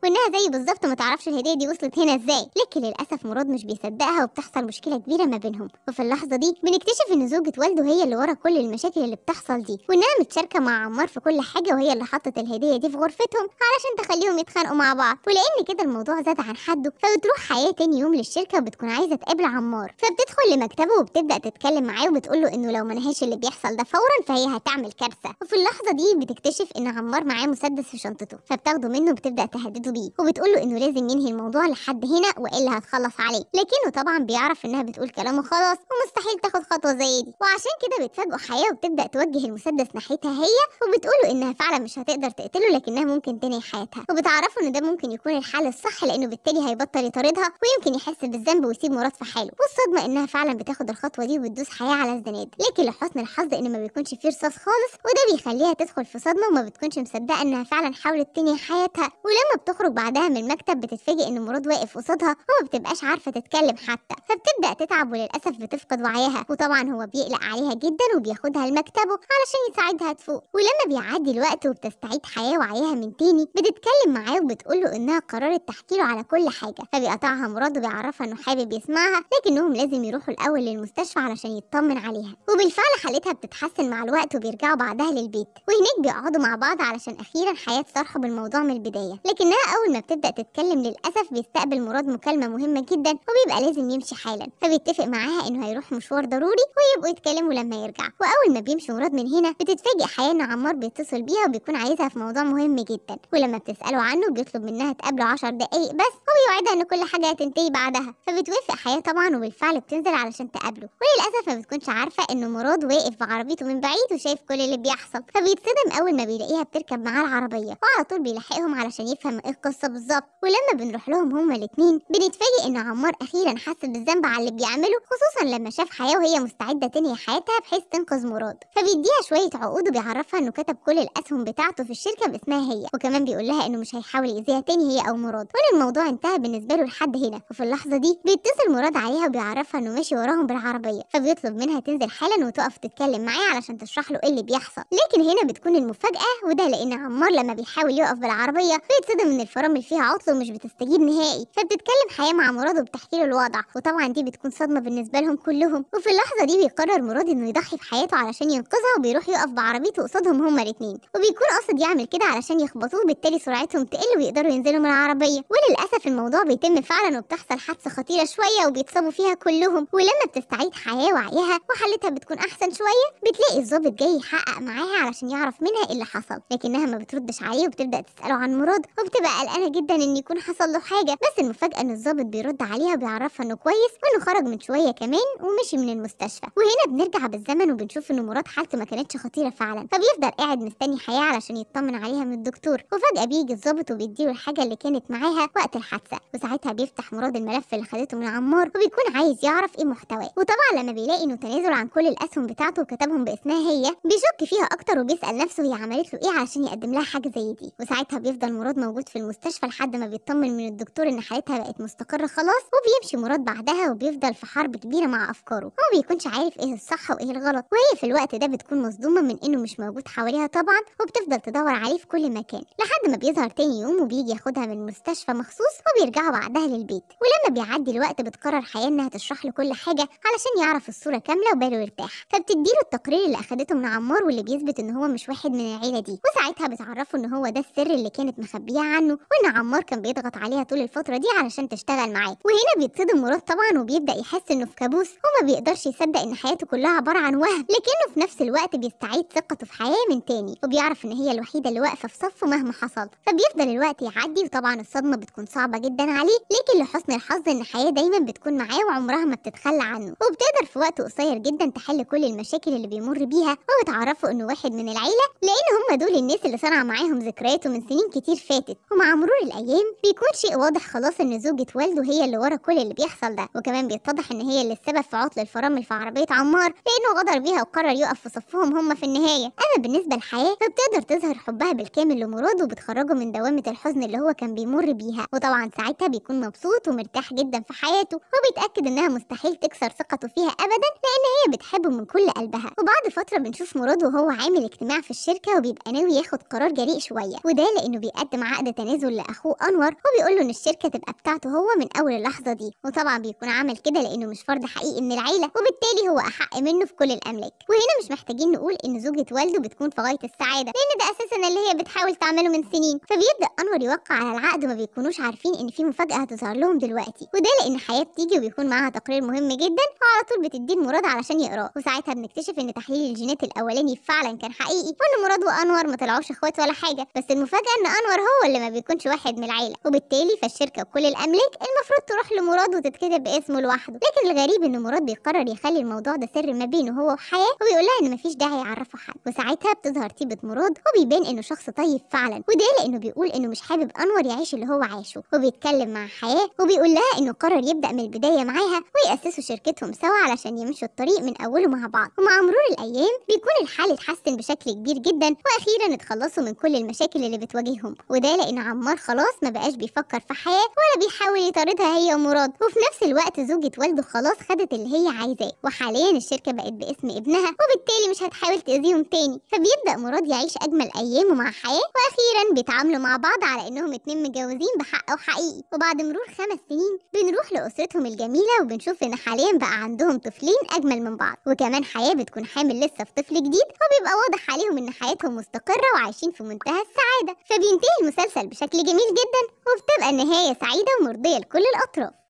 وانها زي بالظبط ما تعرفش الهديه دي وصلت هنا ازاي لكن للاسف مراد مش بيصدقها وبتحصل مشكله كبيره ما بينهم وفي اللحظه دي بنكتشف ان زوجة والده هي اللي ورا كل المشاكل اللي بتحصل دي وانها متشاركه مع عمار في كل حاجه وهي اللي حطت الهديه دي في غرفتهم علشان تخليهم يتخانقوا مع بعض ولقيت لان كده الموضوع زاد عن حده فبتروح حياه تاني يوم للشركه وبتكون عايزه تقابل عمار فبتدخل لمكتبه وبتبدا تتكلم معاه وبتقول له انه لو نهاش اللي بيحصل ده فورا فهي هتعمل كارثه وفي اللحظه دي بتكتشف ان عمار معاه مسدس في شنطته فبتاخده منه وبتبدا تهدده بيه وبتقول له انه لازم ينهي الموضوع لحد هنا والا هتخلص عليه لكنه طبعا بيعرف انها بتقول كلامه خلاص ومستحيل تاخد خطوه زي دي وعشان كده بتفاجئه حياه وبتبدا توجه المسدس ناحيتها هي وبتقول له انها فعلا مش هتقدر تقتله لكنها ممكن تنهي حياتها وبتعرفه ان ده ممكن يكون الحل الصح لانه بالتالي هيبطل يطاردها ويمكن يحس بالذنب ويسيب مراد في حاله والصدمه انها فعلا بتاخد الخطوه دي وبتدوس حياه على الزناد لكن لحسن الحظ ان ما بيكونش فيه رصاص خالص وده بيخليها تدخل في صدمه وما بتكونش مصدقه انها فعلا حاولت تنهي حياتها ولما بتخرج بعدها من المكتب بتتفاجئ ان مراد واقف قصادها وما بتبقاش عارفه تتكلم حتى فبتبدا تتعب وللاسف بتفقد وعيها وطبعا هو بيقلق عليها جدا وبياخدها لمكتبه علشان يساعدها تفوق ولما بيعدي الوقت وبتستعيد حياه وعيها من تاني بتتكلم معاه وبتقول له انها قررت تحكيله على كل حاجة فبيقطعها مراد وبيعرفها انه حابب يسمعها لكنهم لازم يروحوا الاول للمستشفى علشان يطمن عليها وبالفعل حالتها بتتحسن مع الوقت وبيرجعوا بعدها للبيت وهناك بيقعدوا مع بعض علشان اخيرا حياة صرحوا بالموضوع من البداية لكنها اول ما بتبدأ تتكلم للأسف بيستقبل مراد مكالمة مهمة جدا وبيبقى لازم يمشي حالا فبيتفق معاها انه هيروح مشوار ضروري ويبقوا يتكلموا لما يرجع واول ما بيمشي مراد من هنا بتتفاجئ حياة ان عمار بيتصل بيها وبيكون عايزها في موضوع مهم جدا ولما بتسأله عنه بيطلب منها تقابل قبل عشر دقايق بس وبيوعدها ان كل حاجة هتنتهي بعدها فبتوافق حياة طبعا وبالفعل بتنزل علشان تقابله وللأسف ما بتكونش عارفة ان مراد واقف بعربيته من بعيد وشايف كل اللي بيحصل فبيتصدم اول ما بيلاقيها بتركب معاه العربية وعلى طول بيلحقهم علشان يفهم ايه القصة بالظبط ولما بنروح لهم هما الاتنين بنتفاجئ ان عمار اخيرا حس بالذنب على اللي بيعمله خصوصا لما شاف حياة وهي مستعدة تنهي حياتها بحيث تنقذ مراد فبيديها شوية عقود وبيعرفها انه كتب كل الاسهم بتاعته في الشركة باسمها هي وكمان بيقول لها انه مش هيحاول يأذيها تاني هي أو مراد وأنا الموضوع انتهى بالنسبة له لحد هنا وفي اللحظة دي بيتصل مراد عليها وبيعرفها إنه ماشي وراهم بالعربية فبيطلب منها تنزل حالا وتقف تتكلم معاه علشان تشرح له إيه اللي بيحصل لكن هنا بتكون المفاجأة وده لأن عمار لما بيحاول يقف بالعربية بيتصدم إن الفرامل فيها عطل ومش بتستجيب نهائي فبتتكلم حياة مع مراد وبتحكي له الوضع وطبعا دي بتكون صدمة بالنسبة لهم كلهم وفي اللحظة دي بيقرر مراد إنه يضحي بحياته علشان ينقذها وبيروح يقف بعربيته قصادهم هما الاتنين وبيكون قاصد يعمل كده علشان يخبطوه وبالتالي سرعتهم تقل ويقدروا ينزلوا العربية وللأسف الموضوع بيتم فعلا وبتحصل حادثة خطيرة شوية وبيتصابوا فيها كلهم ولما بتستعيد حياة وعيها وحالتها بتكون أحسن شوية بتلاقي الظابط جاي يحقق معاها علشان يعرف منها إيه اللي حصل لكنها ما بتردش عليه وبتبدأ تسأله عن مراد وبتبقى قلقانة جدا إن يكون حصل له حاجة بس المفاجأة إن الظابط بيرد عليها وبيعرفها إنه كويس وإنه خرج من شوية كمان ومشي من المستشفى وهنا بنرجع بالزمن وبنشوف إن مراد حالته ما كانتش خطيرة فعلا فبيفضل قاعد مستني حياة علشان يطمن عليها من الدكتور وفجأة بيجي الظابط وبيديله الحاجة اللي كانت معاها وقت الحادثه وساعتها بيفتح مراد الملف اللي خدته من عمار وبيكون عايز يعرف ايه محتواه وطبعا لما بيلاقي انه تنازل عن كل الاسهم بتاعته وكتبهم باسمها هي بيشك فيها اكتر وبيسال نفسه هي عملت له ايه علشان يقدم لها حاجه زي دي وساعتها بيفضل مراد موجود في المستشفى لحد ما بيطمن من الدكتور ان حالتها بقت مستقره خلاص وبيمشي مراد بعدها وبيفضل في حرب كبيره مع افكاره هو بيكونش عارف ايه الصح وايه الغلط وهي في الوقت ده بتكون مصدومه من انه مش موجود حواليها طبعا وبتفضل تدور عليه في كل مكان لحد ما بيظهر تاني يوم وبيجي ياخدها من المستشفى مخصوص وبيرجعوا بعدها للبيت ولما بيعدي الوقت بتقرر حياة إنها تشرح له كل حاجة علشان يعرف الصورة كاملة وباله يرتاح فبتديله التقرير اللي أخدته من عمار واللي بيثبت إن هو مش واحد من العيلة دي وساعتها بتعرفه إن هو ده السر اللي كانت مخبيه عنه وإن عمار كان بيضغط عليها طول الفترة دي علشان تشتغل معاه وهنا بيتصدم مراد طبعا وبيبدأ يحس إنه في كابوس وما بيقدرش يصدق إن حياته كلها عبارة عن وهم لكنه في نفس الوقت بيستعيد ثقته في حياة من تاني وبيعرف إن هي الوحيدة اللي واقفة في صفه مهما حصل فبيفضل الوقت يعدي وطبعا طبعا الصدمة بتكون صعبة جدا عليه لكن لحسن الحظ ان حياة دايما بتكون معاه وعمرها ما بتتخلى عنه وبتقدر في وقت قصير جدا تحل كل المشاكل اللي بيمر بيها وبتعرفه انه واحد من العيلة لان هم دول الناس اللي صنع معاهم ذكرياته من سنين كتير فاتت ومع مرور الايام بيكون شيء واضح خلاص ان زوجة والده هي اللي ورا كل اللي بيحصل ده وكمان بيتضح ان هي اللي السبب في عطل الفرامل في عربية عمار لانه غدر بيها وقرر يقف في صفهم هم في النهاية اما بالنسبة لحياة فبتقدر تظهر حبها بالكامل لمراد وبتخرجه من دوامة الحزن اللي هو كان كان بيمر بيها وطبعا ساعتها بيكون مبسوط ومرتاح جدا في حياته وبيتأكد إنها مستحيل تكسر ثقته فيها أبدا لأن هي بتحبه من كل قلبها وبعد فترة بنشوف مراد وهو عامل اجتماع في الشركة وبيبقى ناوي ياخد قرار جريء شوية وده لأنه بيقدم عقد تنازل لأخوه أنور وبيقول له إن الشركة تبقى بتاعته هو من أول اللحظة دي وطبعا بيكون عمل كده لأنه مش فرد حقيقي من العيلة وبالتالي هو أحق منه في كل الأملاك وهنا مش محتاجين نقول إن زوجة والده بتكون في غاية السعادة لأن ده أساسا اللي هي بتحاول تعمله من سنين فبيبدأ أنور يوقع على العقد ما بيكونوش عارفين ان في مفاجاه هتظهر لهم دلوقتي وده لان حياه بتيجي وبيكون معاها تقرير مهم جدا وعلى طول بتديه المراد علشان يقراه وساعتها بنكتشف ان تحليل الجينات الاولاني فعلا كان حقيقي وان مراد وانور ما طلعوش اخوات ولا حاجه بس المفاجاه ان انور هو اللي ما بيكونش واحد من العيله وبالتالي فالشركه وكل الاملاك المفروض تروح لمراد وتتكتب باسمه لوحده لكن الغريب ان مراد بيقرر يخلي الموضوع ده سر ما بينه هو وحياه وبيقول لها ان مفيش داعي يعرفه حد وساعتها بتظهر طيبه مراد وبيبان انه شخص طيب فعلا وده لانه بيقول انه مش حابب انور يعيش اللي هو عاشه وبيتكلم مع حياة وبيقول لها انه قرر يبدأ من البداية معاها ويأسسوا شركتهم سوا علشان يمشوا الطريق من اوله مع بعض ومع مرور الايام بيكون الحال اتحسن بشكل كبير جدا واخيرا اتخلصوا من كل المشاكل اللي بتواجههم وده لان عمار خلاص ما بقاش بيفكر في حياة ولا بيحاول يطاردها هي ومراد وفي نفس الوقت زوجة والده خلاص خدت اللي هي عايزاه وحاليا الشركة بقت باسم ابنها وبالتالي مش هتحاول تأذيهم تاني فبيبدأ مراد يعيش اجمل ايامه مع حياة واخيرا بيتعاملوا مع بعض على انهم اتنين كان متجوزين بحق وحقيقي وبعد مرور خمس سنين بنروح لأسرتهم الجميلة وبنشوف إن حاليا بقى عندهم طفلين أجمل من بعض وكمان حياة بتكون حامل لسه في طفل جديد وبيبقى واضح عليهم إن حياتهم مستقرة وعايشين في منتهى السعادة فبينتهي المسلسل بشكل جميل جدا وبتبقى النهاية سعيدة ومرضية لكل الأطراف